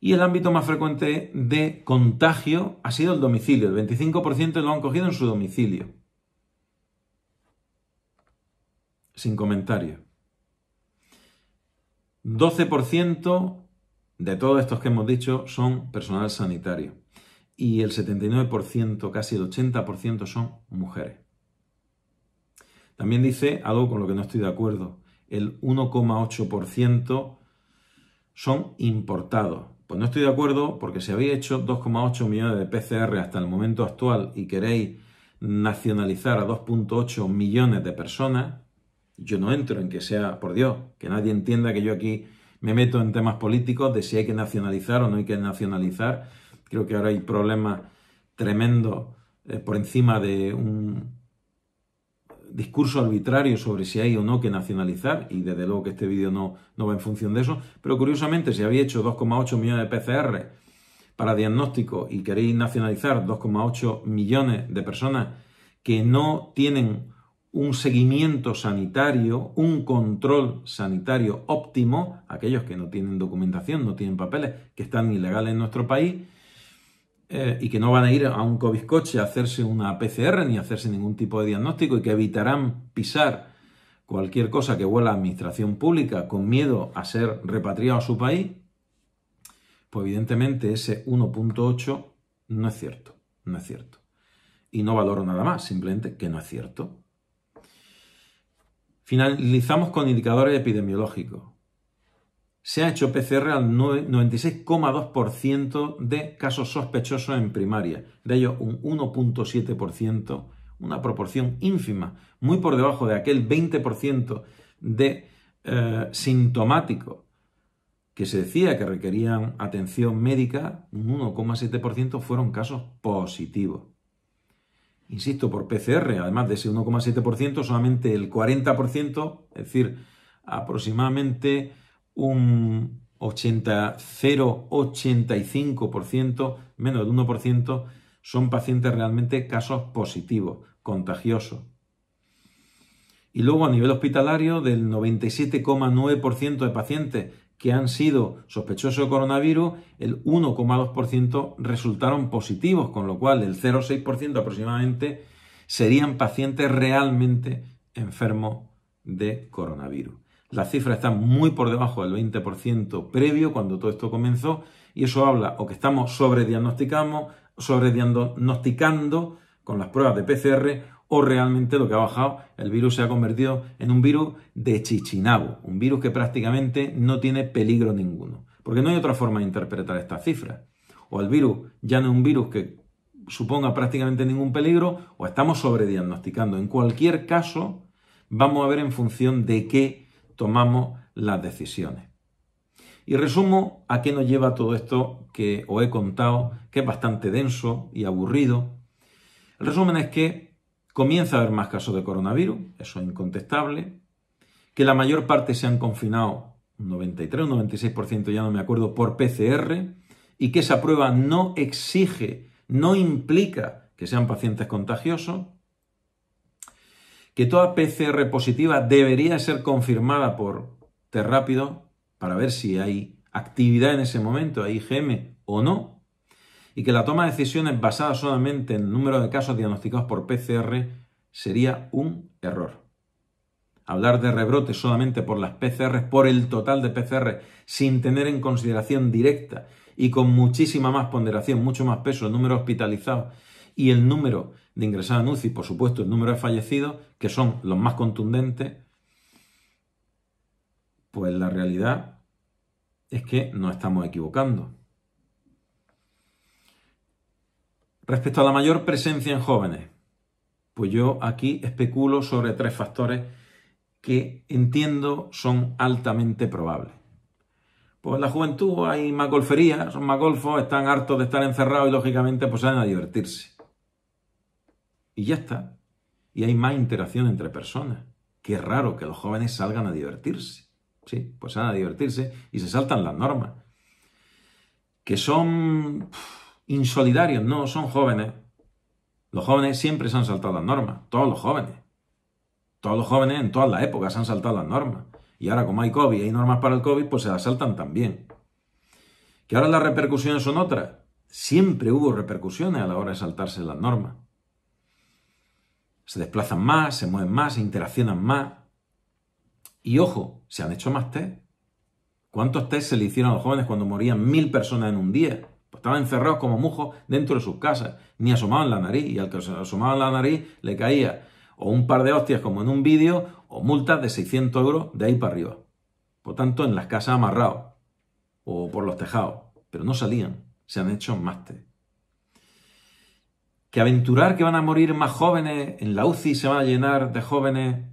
Y el ámbito más frecuente de contagio ha sido el domicilio. El 25% lo han cogido en su domicilio. Sin comentario. 12% de todos estos que hemos dicho son personal sanitario y el 79%, casi el 80% son mujeres. También dice algo con lo que no estoy de acuerdo. El 1,8% son importados. Pues no estoy de acuerdo porque si habéis hecho 2,8 millones de PCR hasta el momento actual y queréis nacionalizar a 2,8 millones de personas, yo no entro en que sea, por Dios, que nadie entienda que yo aquí me meto en temas políticos de si hay que nacionalizar o no hay que nacionalizar Creo que ahora hay problema tremendo eh, por encima de un discurso arbitrario sobre si hay o no que nacionalizar, y desde luego que este vídeo no, no va en función de eso, pero curiosamente si había hecho 2,8 millones de PCR para diagnóstico y queréis nacionalizar 2,8 millones de personas que no tienen un seguimiento sanitario, un control sanitario óptimo, aquellos que no tienen documentación, no tienen papeles, que están ilegales en nuestro país, eh, y que no van a ir a un cobiscoche a hacerse una PCR ni a hacerse ningún tipo de diagnóstico y que evitarán pisar cualquier cosa que vuela a administración pública con miedo a ser repatriado a su país, pues evidentemente ese 1.8 no es cierto, no es cierto. Y no valoro nada más, simplemente que no es cierto. Finalizamos con indicadores epidemiológicos se ha hecho PCR al 96,2% de casos sospechosos en primaria, de ellos un 1,7%, una proporción ínfima, muy por debajo de aquel 20% de eh, sintomáticos que se decía que requerían atención médica, un 1,7% fueron casos positivos. Insisto, por PCR, además de ese 1,7%, solamente el 40%, es decir, aproximadamente un 80, 0,85%, menos del 1%, son pacientes realmente casos positivos, contagiosos. Y luego a nivel hospitalario, del 97,9% de pacientes que han sido sospechosos de coronavirus, el 1,2% resultaron positivos, con lo cual el 0,6% aproximadamente serían pacientes realmente enfermos de coronavirus. La cifra está muy por debajo del 20% previo cuando todo esto comenzó y eso habla o que estamos sobrediagnosticando, con las pruebas de PCR o realmente lo que ha bajado, el virus se ha convertido en un virus de chichinabo, un virus que prácticamente no tiene peligro ninguno, porque no hay otra forma de interpretar estas cifras. O el virus ya no es un virus que suponga prácticamente ningún peligro, o estamos sobrediagnosticando. En cualquier caso, vamos a ver en función de qué tomamos las decisiones. Y resumo a qué nos lleva todo esto que os he contado, que es bastante denso y aburrido. El resumen es que comienza a haber más casos de coronavirus, eso es incontestable, que la mayor parte se han confinado, un 93, un 96%, ya no me acuerdo, por PCR, y que esa prueba no exige, no implica que sean pacientes contagiosos, que toda PCR positiva debería ser confirmada por test rápido para ver si hay actividad en ese momento, hay IgM o no, y que la toma de decisiones basada solamente en el número de casos diagnosticados por PCR sería un error. Hablar de rebrote solamente por las PCR, por el total de PCR, sin tener en consideración directa y con muchísima más ponderación, mucho más peso, el número hospitalizado y el número de ingresar en UCI, por supuesto, el número de fallecidos, que son los más contundentes, pues la realidad es que no estamos equivocando. Respecto a la mayor presencia en jóvenes, pues yo aquí especulo sobre tres factores que entiendo son altamente probables. Pues la juventud hay más golfería, son más golfos están hartos de estar encerrados y lógicamente pues salen a divertirse. Y ya está. Y hay más interacción entre personas. Qué raro que los jóvenes salgan a divertirse. Sí, pues salgan a divertirse y se saltan las normas. Que son insolidarios, no, son jóvenes. Los jóvenes siempre se han saltado las normas, todos los jóvenes. Todos los jóvenes en todas las épocas se han saltado las normas. Y ahora como hay COVID y hay normas para el COVID, pues se las saltan también. Que ahora las repercusiones son otras. Siempre hubo repercusiones a la hora de saltarse las normas se desplazan más, se mueven más, se interaccionan más. Y ojo, se han hecho más test. ¿Cuántos test se le hicieron a los jóvenes cuando morían mil personas en un día? Pues estaban encerrados como mujos dentro de sus casas, ni asomaban la nariz, y al que se asomaban la nariz le caía o un par de hostias como en un vídeo, o multas de 600 euros de ahí para arriba. Por tanto, en las casas amarrados, o por los tejados, pero no salían, se han hecho más test que aventurar que van a morir más jóvenes, en la UCI se van a llenar de jóvenes,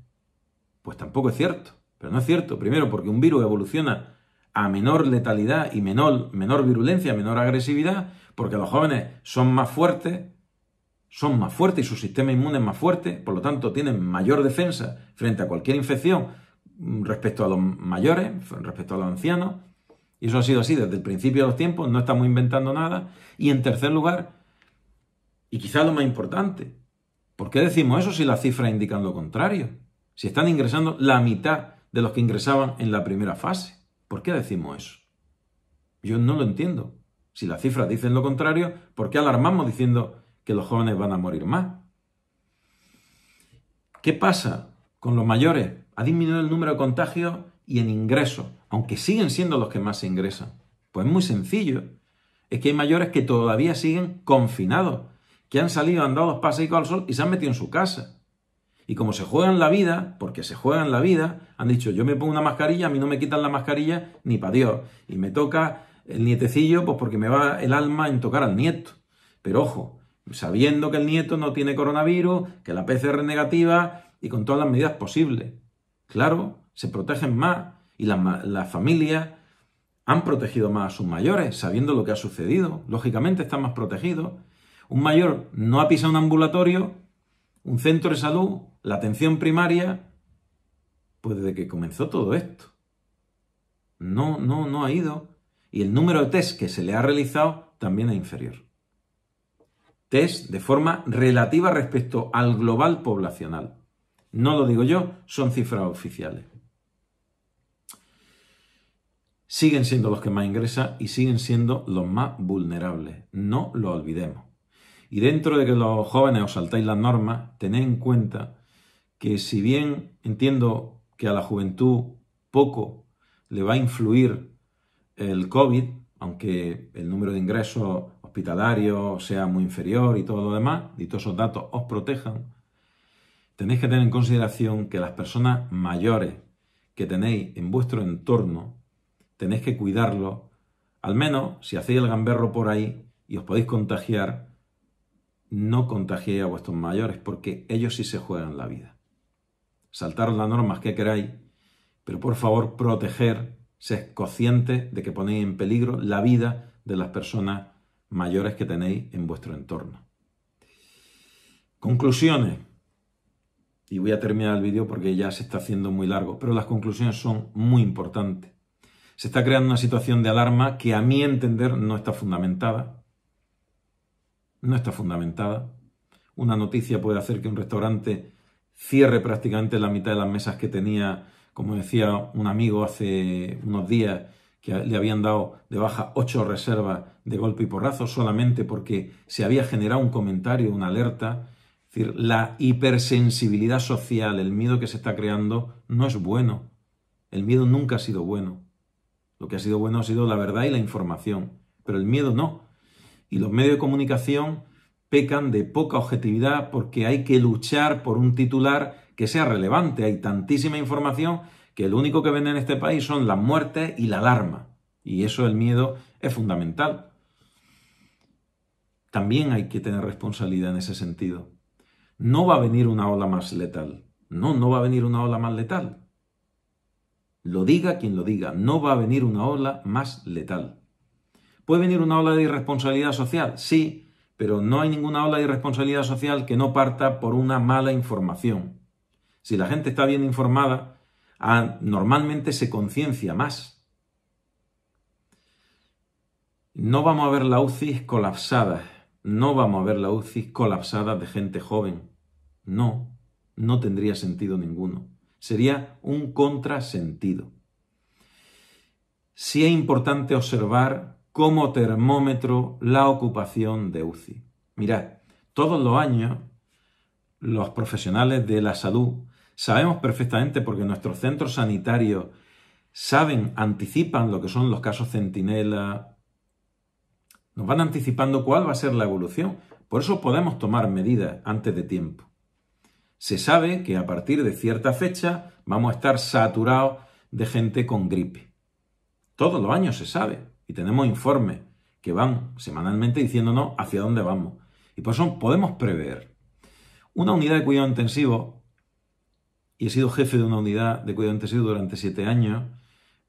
pues tampoco es cierto. Pero no es cierto, primero porque un virus evoluciona a menor letalidad y menor, menor virulencia, menor agresividad, porque los jóvenes son más fuertes, son más fuertes y su sistema inmune es más fuerte, por lo tanto tienen mayor defensa frente a cualquier infección respecto a los mayores, respecto a los ancianos, y eso ha sido así desde el principio de los tiempos, no estamos inventando nada. Y en tercer lugar, y quizá lo más importante, ¿por qué decimos eso si las cifras indican lo contrario? Si están ingresando la mitad de los que ingresaban en la primera fase. ¿Por qué decimos eso? Yo no lo entiendo. Si las cifras dicen lo contrario, ¿por qué alarmamos diciendo que los jóvenes van a morir más? ¿Qué pasa con los mayores? Ha disminuido el número de contagios y en ingresos, aunque siguen siendo los que más se ingresan. Pues es muy sencillo. Es que hay mayores que todavía siguen confinados que han salido, han dado dos paseitos sol y se han metido en su casa. Y como se juegan la vida, porque se juegan la vida, han dicho, yo me pongo una mascarilla, a mí no me quitan la mascarilla ni para Dios. Y me toca el nietecillo, pues porque me va el alma en tocar al nieto. Pero ojo, sabiendo que el nieto no tiene coronavirus, que la PCR es negativa y con todas las medidas posibles. Claro, se protegen más y las familias han protegido más a sus mayores, sabiendo lo que ha sucedido. Lógicamente están más protegidos un mayor no ha pisado un ambulatorio, un centro de salud, la atención primaria, pues desde que comenzó todo esto. No, no, no ha ido. Y el número de test que se le ha realizado también es inferior. Test de forma relativa respecto al global poblacional. No lo digo yo, son cifras oficiales. Siguen siendo los que más ingresan y siguen siendo los más vulnerables. No lo olvidemos. Y dentro de que los jóvenes os saltáis las normas, tened en cuenta que si bien entiendo que a la juventud poco le va a influir el COVID, aunque el número de ingresos hospitalarios sea muy inferior y todo lo demás, y todos esos datos os protejan, tenéis que tener en consideración que las personas mayores que tenéis en vuestro entorno, tenéis que cuidarlo. al menos si hacéis el gamberro por ahí y os podéis contagiar, no contagiéis a vuestros mayores, porque ellos sí se juegan la vida. Saltaron las normas que queráis, pero por favor proteger, sed consciente de que ponéis en peligro la vida de las personas mayores que tenéis en vuestro entorno. Conclusiones. Y voy a terminar el vídeo porque ya se está haciendo muy largo, pero las conclusiones son muy importantes. Se está creando una situación de alarma que a mi entender no está fundamentada no está fundamentada. Una noticia puede hacer que un restaurante cierre prácticamente la mitad de las mesas que tenía, como decía un amigo hace unos días, que le habían dado de baja ocho reservas de golpe y porrazo solamente porque se había generado un comentario, una alerta. Es decir, la hipersensibilidad social, el miedo que se está creando, no es bueno. El miedo nunca ha sido bueno. Lo que ha sido bueno ha sido la verdad y la información, pero el miedo no y los medios de comunicación pecan de poca objetividad porque hay que luchar por un titular que sea relevante. Hay tantísima información que lo único que vende en este país son las muertes y la alarma. Y eso el miedo es fundamental. También hay que tener responsabilidad en ese sentido. No va a venir una ola más letal. No, no va a venir una ola más letal. Lo diga quien lo diga, no va a venir una ola más letal. ¿Puede venir una ola de irresponsabilidad social? Sí, pero no hay ninguna ola de irresponsabilidad social que no parta por una mala información. Si la gente está bien informada, ah, normalmente se conciencia más. No vamos a ver la UCI colapsada. no vamos a ver la UCI colapsada de gente joven. No, no tendría sentido ninguno. Sería un contrasentido. Sí es importante observar como termómetro la ocupación de UCI. Mirad, todos los años los profesionales de la salud sabemos perfectamente porque nuestros centros sanitarios saben, anticipan lo que son los casos centinela, nos van anticipando cuál va a ser la evolución. Por eso podemos tomar medidas antes de tiempo. Se sabe que a partir de cierta fecha vamos a estar saturados de gente con gripe. Todos los años se sabe y tenemos informes que van semanalmente diciéndonos hacia dónde vamos. Y por eso podemos prever. Una unidad de cuidado intensivo, y he sido jefe de una unidad de cuidado intensivo durante siete años,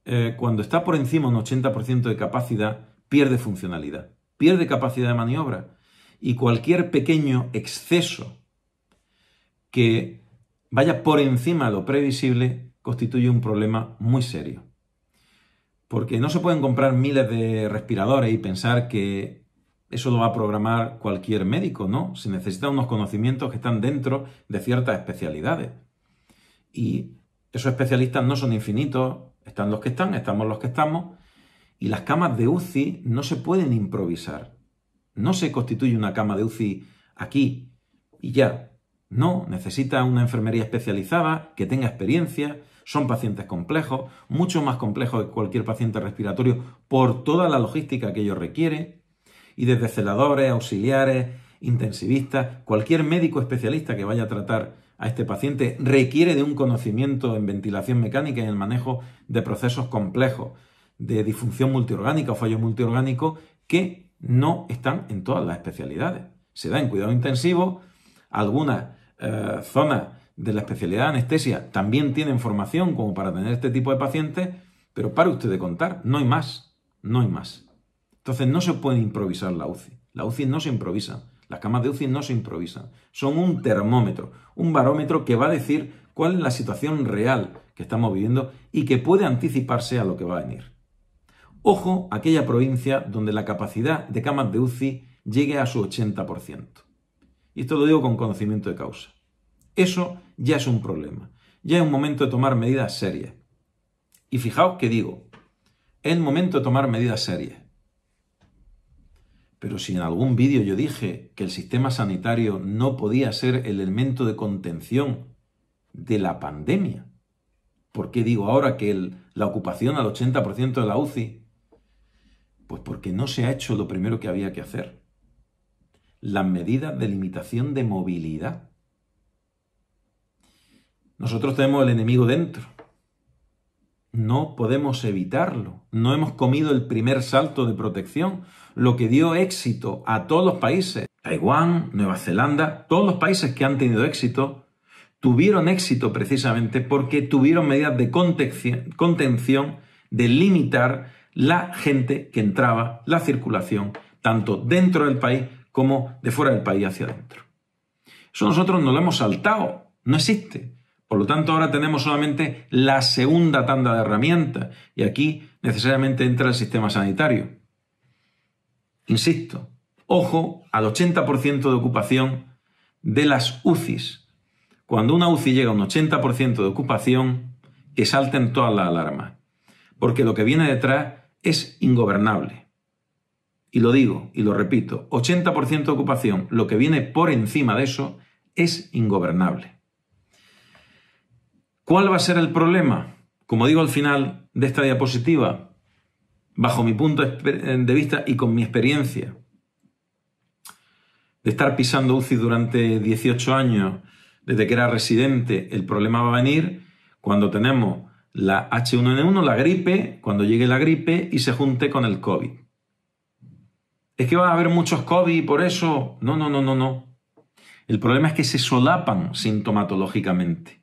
eh, cuando está por encima un 80% de capacidad, pierde funcionalidad, pierde capacidad de maniobra. Y cualquier pequeño exceso que vaya por encima de lo previsible constituye un problema muy serio. Porque no se pueden comprar miles de respiradores y pensar que eso lo va a programar cualquier médico, ¿no? Se necesitan unos conocimientos que están dentro de ciertas especialidades. Y esos especialistas no son infinitos, están los que están, estamos los que estamos, y las camas de UCI no se pueden improvisar. No se constituye una cama de UCI aquí y ya. No, necesita una enfermería especializada que tenga experiencia, son pacientes complejos, mucho más complejos que cualquier paciente respiratorio por toda la logística que ello requiere. Y desde celadores, auxiliares, intensivistas, cualquier médico especialista que vaya a tratar a este paciente requiere de un conocimiento en ventilación mecánica y en el manejo de procesos complejos, de disfunción multiorgánica o fallo multiorgánico que no están en todas las especialidades. Se da en cuidado intensivo, algunas eh, zonas de la especialidad de anestesia también tienen formación como para tener este tipo de pacientes, pero para usted de contar, no hay más, no hay más. Entonces no se puede improvisar la UCI, la UCI no se improvisa, las camas de UCI no se improvisan, son un termómetro, un barómetro que va a decir cuál es la situación real que estamos viviendo y que puede anticiparse a lo que va a venir. Ojo aquella provincia donde la capacidad de camas de UCI llegue a su 80%. Y esto lo digo con conocimiento de causa. Eso ya es un problema. Ya es un momento de tomar medidas serias. Y fijaos que digo, es momento de tomar medidas serias. Pero si en algún vídeo yo dije que el sistema sanitario no podía ser el elemento de contención de la pandemia, ¿por qué digo ahora que la ocupación al 80% de la UCI? Pues porque no se ha hecho lo primero que había que hacer las medidas de limitación de movilidad. Nosotros tenemos el enemigo dentro. No podemos evitarlo. No hemos comido el primer salto de protección, lo que dio éxito a todos los países. Taiwán, Nueva Zelanda, todos los países que han tenido éxito, tuvieron éxito precisamente porque tuvieron medidas de contención, de limitar la gente que entraba, la circulación, tanto dentro del país como de fuera del país hacia adentro. Eso nosotros no lo hemos saltado, no existe. Por lo tanto, ahora tenemos solamente la segunda tanda de herramientas y aquí necesariamente entra el sistema sanitario. Insisto, ojo al 80% de ocupación de las UCIs. Cuando una UCI llega a un 80% de ocupación, que salten todas las alarmas, porque lo que viene detrás es ingobernable y lo digo y lo repito, 80% de ocupación, lo que viene por encima de eso, es ingobernable. ¿Cuál va a ser el problema? Como digo al final de esta diapositiva, bajo mi punto de vista y con mi experiencia, de estar pisando UCI durante 18 años, desde que era residente, el problema va a venir cuando tenemos la H1N1, la gripe, cuando llegue la gripe y se junte con el COVID es que va a haber muchos COVID y por eso. No, no, no, no, no. El problema es que se solapan sintomatológicamente.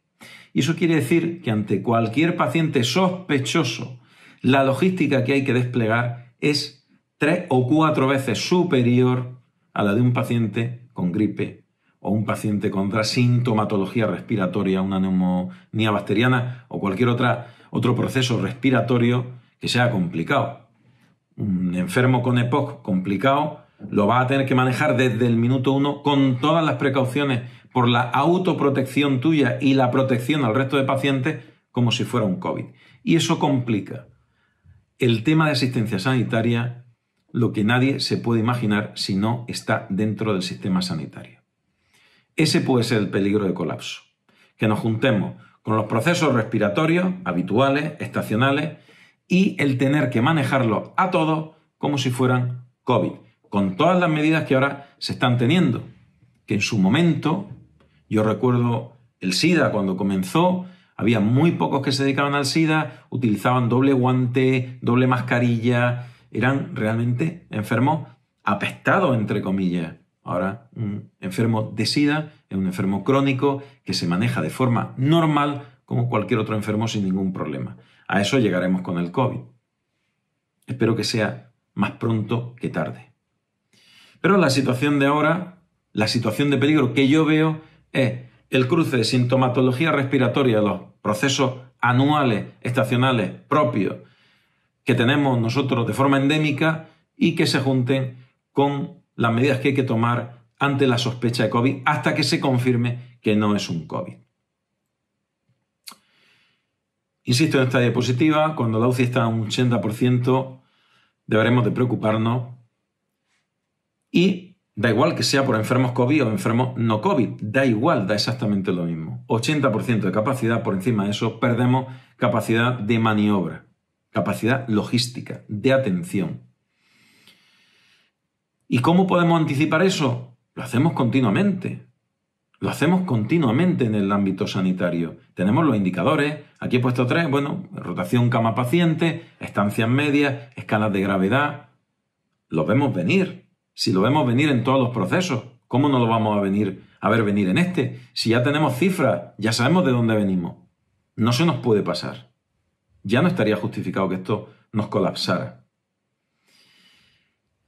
Y eso quiere decir que ante cualquier paciente sospechoso, la logística que hay que desplegar es tres o cuatro veces superior a la de un paciente con gripe o un paciente otra sintomatología respiratoria, una neumonía bacteriana o cualquier otra, otro proceso respiratorio que sea complicado un enfermo con EPOC complicado lo va a tener que manejar desde el minuto uno con todas las precauciones por la autoprotección tuya y la protección al resto de pacientes como si fuera un COVID. Y eso complica el tema de asistencia sanitaria, lo que nadie se puede imaginar si no está dentro del sistema sanitario. Ese puede ser el peligro de colapso. Que nos juntemos con los procesos respiratorios habituales, estacionales, y el tener que manejarlo a todos como si fueran COVID, con todas las medidas que ahora se están teniendo, que en su momento, yo recuerdo el SIDA cuando comenzó, había muy pocos que se dedicaban al SIDA, utilizaban doble guante, doble mascarilla, eran realmente enfermos apestados, entre comillas. Ahora, un enfermo de SIDA es un enfermo crónico que se maneja de forma normal como cualquier otro enfermo sin ningún problema. A eso llegaremos con el COVID. Espero que sea más pronto que tarde. Pero la situación de ahora, la situación de peligro que yo veo es el cruce de sintomatología respiratoria, los procesos anuales, estacionales, propios, que tenemos nosotros de forma endémica y que se junten con las medidas que hay que tomar ante la sospecha de COVID hasta que se confirme que no es un COVID. Insisto en esta diapositiva, cuando la UCI está a un 80%, deberemos de preocuparnos. Y da igual que sea por enfermos COVID o enfermos no COVID, da igual, da exactamente lo mismo. 80% de capacidad, por encima de eso, perdemos capacidad de maniobra, capacidad logística, de atención. ¿Y cómo podemos anticipar eso? Lo hacemos continuamente. Lo hacemos continuamente en el ámbito sanitario. Tenemos los indicadores. Aquí he puesto tres. Bueno, rotación cama paciente, estancias medias, escalas de gravedad. Lo vemos venir. Si lo vemos venir en todos los procesos, ¿cómo no lo vamos a venir a ver venir en este? Si ya tenemos cifras, ya sabemos de dónde venimos. No se nos puede pasar. Ya no estaría justificado que esto nos colapsara.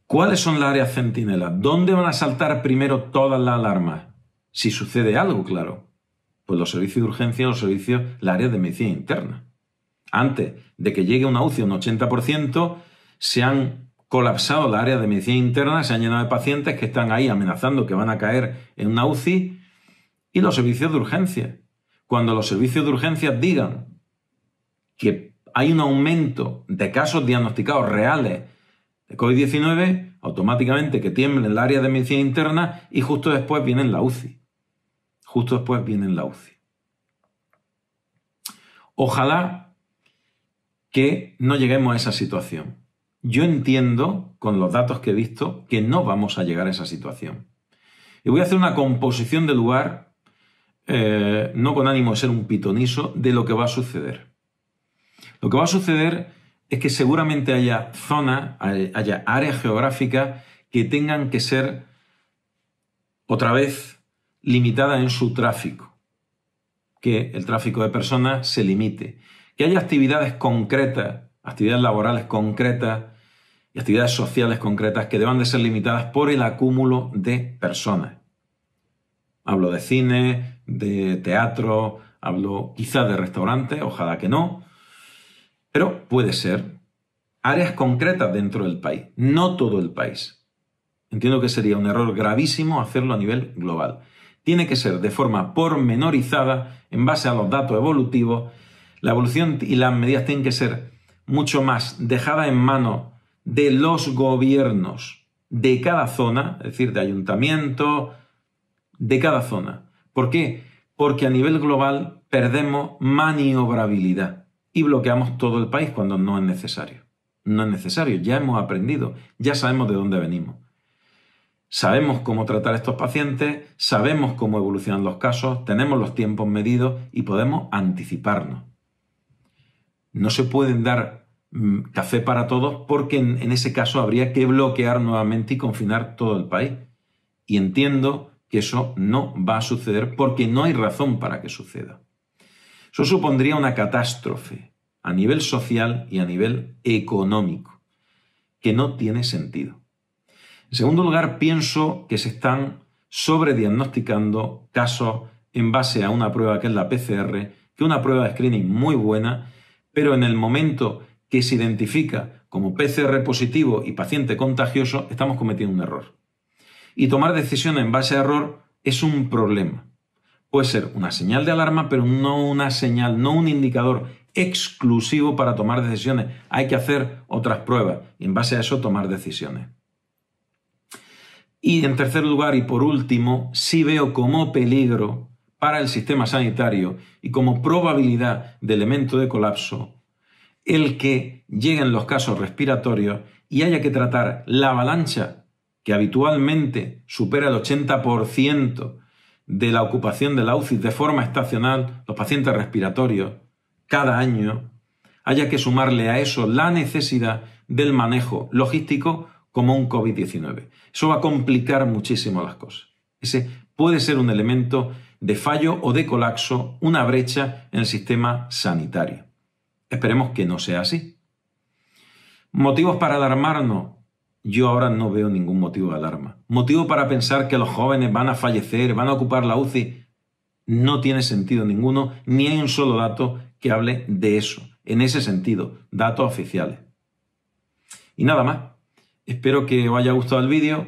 ¿Cuáles son las áreas centinelas? ¿Dónde van a saltar primero todas las alarmas? Si sucede algo, claro, pues los servicios de urgencia, los servicios, la área de medicina interna. Antes de que llegue una UCI un 80%, se han colapsado la área de medicina interna, se han llenado de pacientes que están ahí amenazando que van a caer en una UCI y los servicios de urgencia. Cuando los servicios de urgencia digan que hay un aumento de casos diagnosticados reales de COVID-19, automáticamente que tiemblen la área de medicina interna y justo después vienen la UCI. Justo después viene la UCI. Ojalá que no lleguemos a esa situación. Yo entiendo, con los datos que he visto, que no vamos a llegar a esa situación. Y voy a hacer una composición de lugar, eh, no con ánimo de ser un pitoniso, de lo que va a suceder. Lo que va a suceder es que seguramente haya zonas, haya áreas geográficas que tengan que ser otra vez limitada en su tráfico, que el tráfico de personas se limite, que haya actividades concretas, actividades laborales concretas y actividades sociales concretas que deban de ser limitadas por el acúmulo de personas. Hablo de cine, de teatro, hablo quizás de restaurante, ojalá que no, pero puede ser áreas concretas dentro del país, no todo el país. Entiendo que sería un error gravísimo hacerlo a nivel global tiene que ser de forma pormenorizada en base a los datos evolutivos. La evolución y las medidas tienen que ser mucho más dejadas en manos de los gobiernos de cada zona, es decir, de ayuntamiento, de cada zona. ¿Por qué? Porque a nivel global perdemos maniobrabilidad y bloqueamos todo el país cuando no es necesario. No es necesario, ya hemos aprendido, ya sabemos de dónde venimos. Sabemos cómo tratar a estos pacientes, sabemos cómo evolucionan los casos, tenemos los tiempos medidos y podemos anticiparnos. No se pueden dar mm, café para todos porque en, ese caso habría que bloquear nuevamente y confinar todo el país. Y entiendo que eso no va a suceder porque no hay razón para que suceda. Eso supondría una catástrofe a nivel social y a nivel económico, que no tiene sentido. En segundo lugar, pienso que se están sobrediagnosticando casos en base a una prueba que es la PCR, que es una prueba de screening muy buena, pero en el momento que se identifica como PCR positivo y paciente contagioso, estamos cometiendo un error. Y tomar decisiones en base a error es un problema. Puede ser una señal de alarma, pero no una señal, no un indicador exclusivo para tomar decisiones. Hay que hacer otras pruebas y en base a eso tomar decisiones. Y en tercer lugar y por último, sí veo como peligro para el sistema sanitario y como probabilidad de elemento de colapso el que lleguen los casos respiratorios y haya que tratar la avalancha que habitualmente supera el 80% de la ocupación de la UCI de forma estacional, los pacientes respiratorios, cada año, haya que sumarle a eso la necesidad del manejo logístico como un COVID-19. Eso va a complicar muchísimo las cosas. Ese puede ser un elemento de fallo o de colapso, una brecha en el sistema sanitario. Esperemos que no sea así. ¿Motivos para alarmarnos? Yo ahora no veo ningún motivo de alarma. ¿Motivo para pensar que los jóvenes van a fallecer, van a ocupar la UCI? No tiene sentido ninguno, ni hay un solo dato que hable de eso. En ese sentido, datos oficiales. Y nada más. Espero que os haya gustado el vídeo.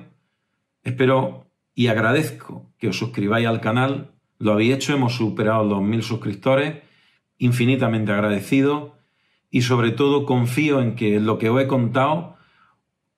Espero y agradezco que os suscribáis al canal. Lo habéis hecho, hemos superado los mil suscriptores. Infinitamente agradecido. Y sobre todo confío en que lo que os he contado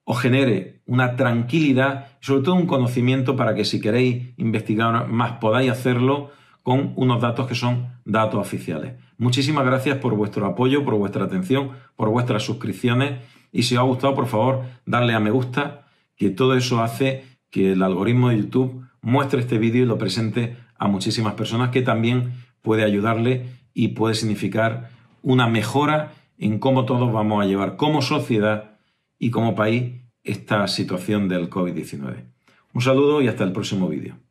os genere una tranquilidad y sobre todo un conocimiento para que si queréis investigar más podáis hacerlo con unos datos que son datos oficiales. Muchísimas gracias por vuestro apoyo, por vuestra atención, por vuestras suscripciones y si os ha gustado, por favor, darle a me gusta, que todo eso hace que el algoritmo de YouTube muestre este vídeo y lo presente a muchísimas personas, que también puede ayudarle y puede significar una mejora en cómo todos vamos a llevar como sociedad y como país esta situación del COVID-19. Un saludo y hasta el próximo vídeo.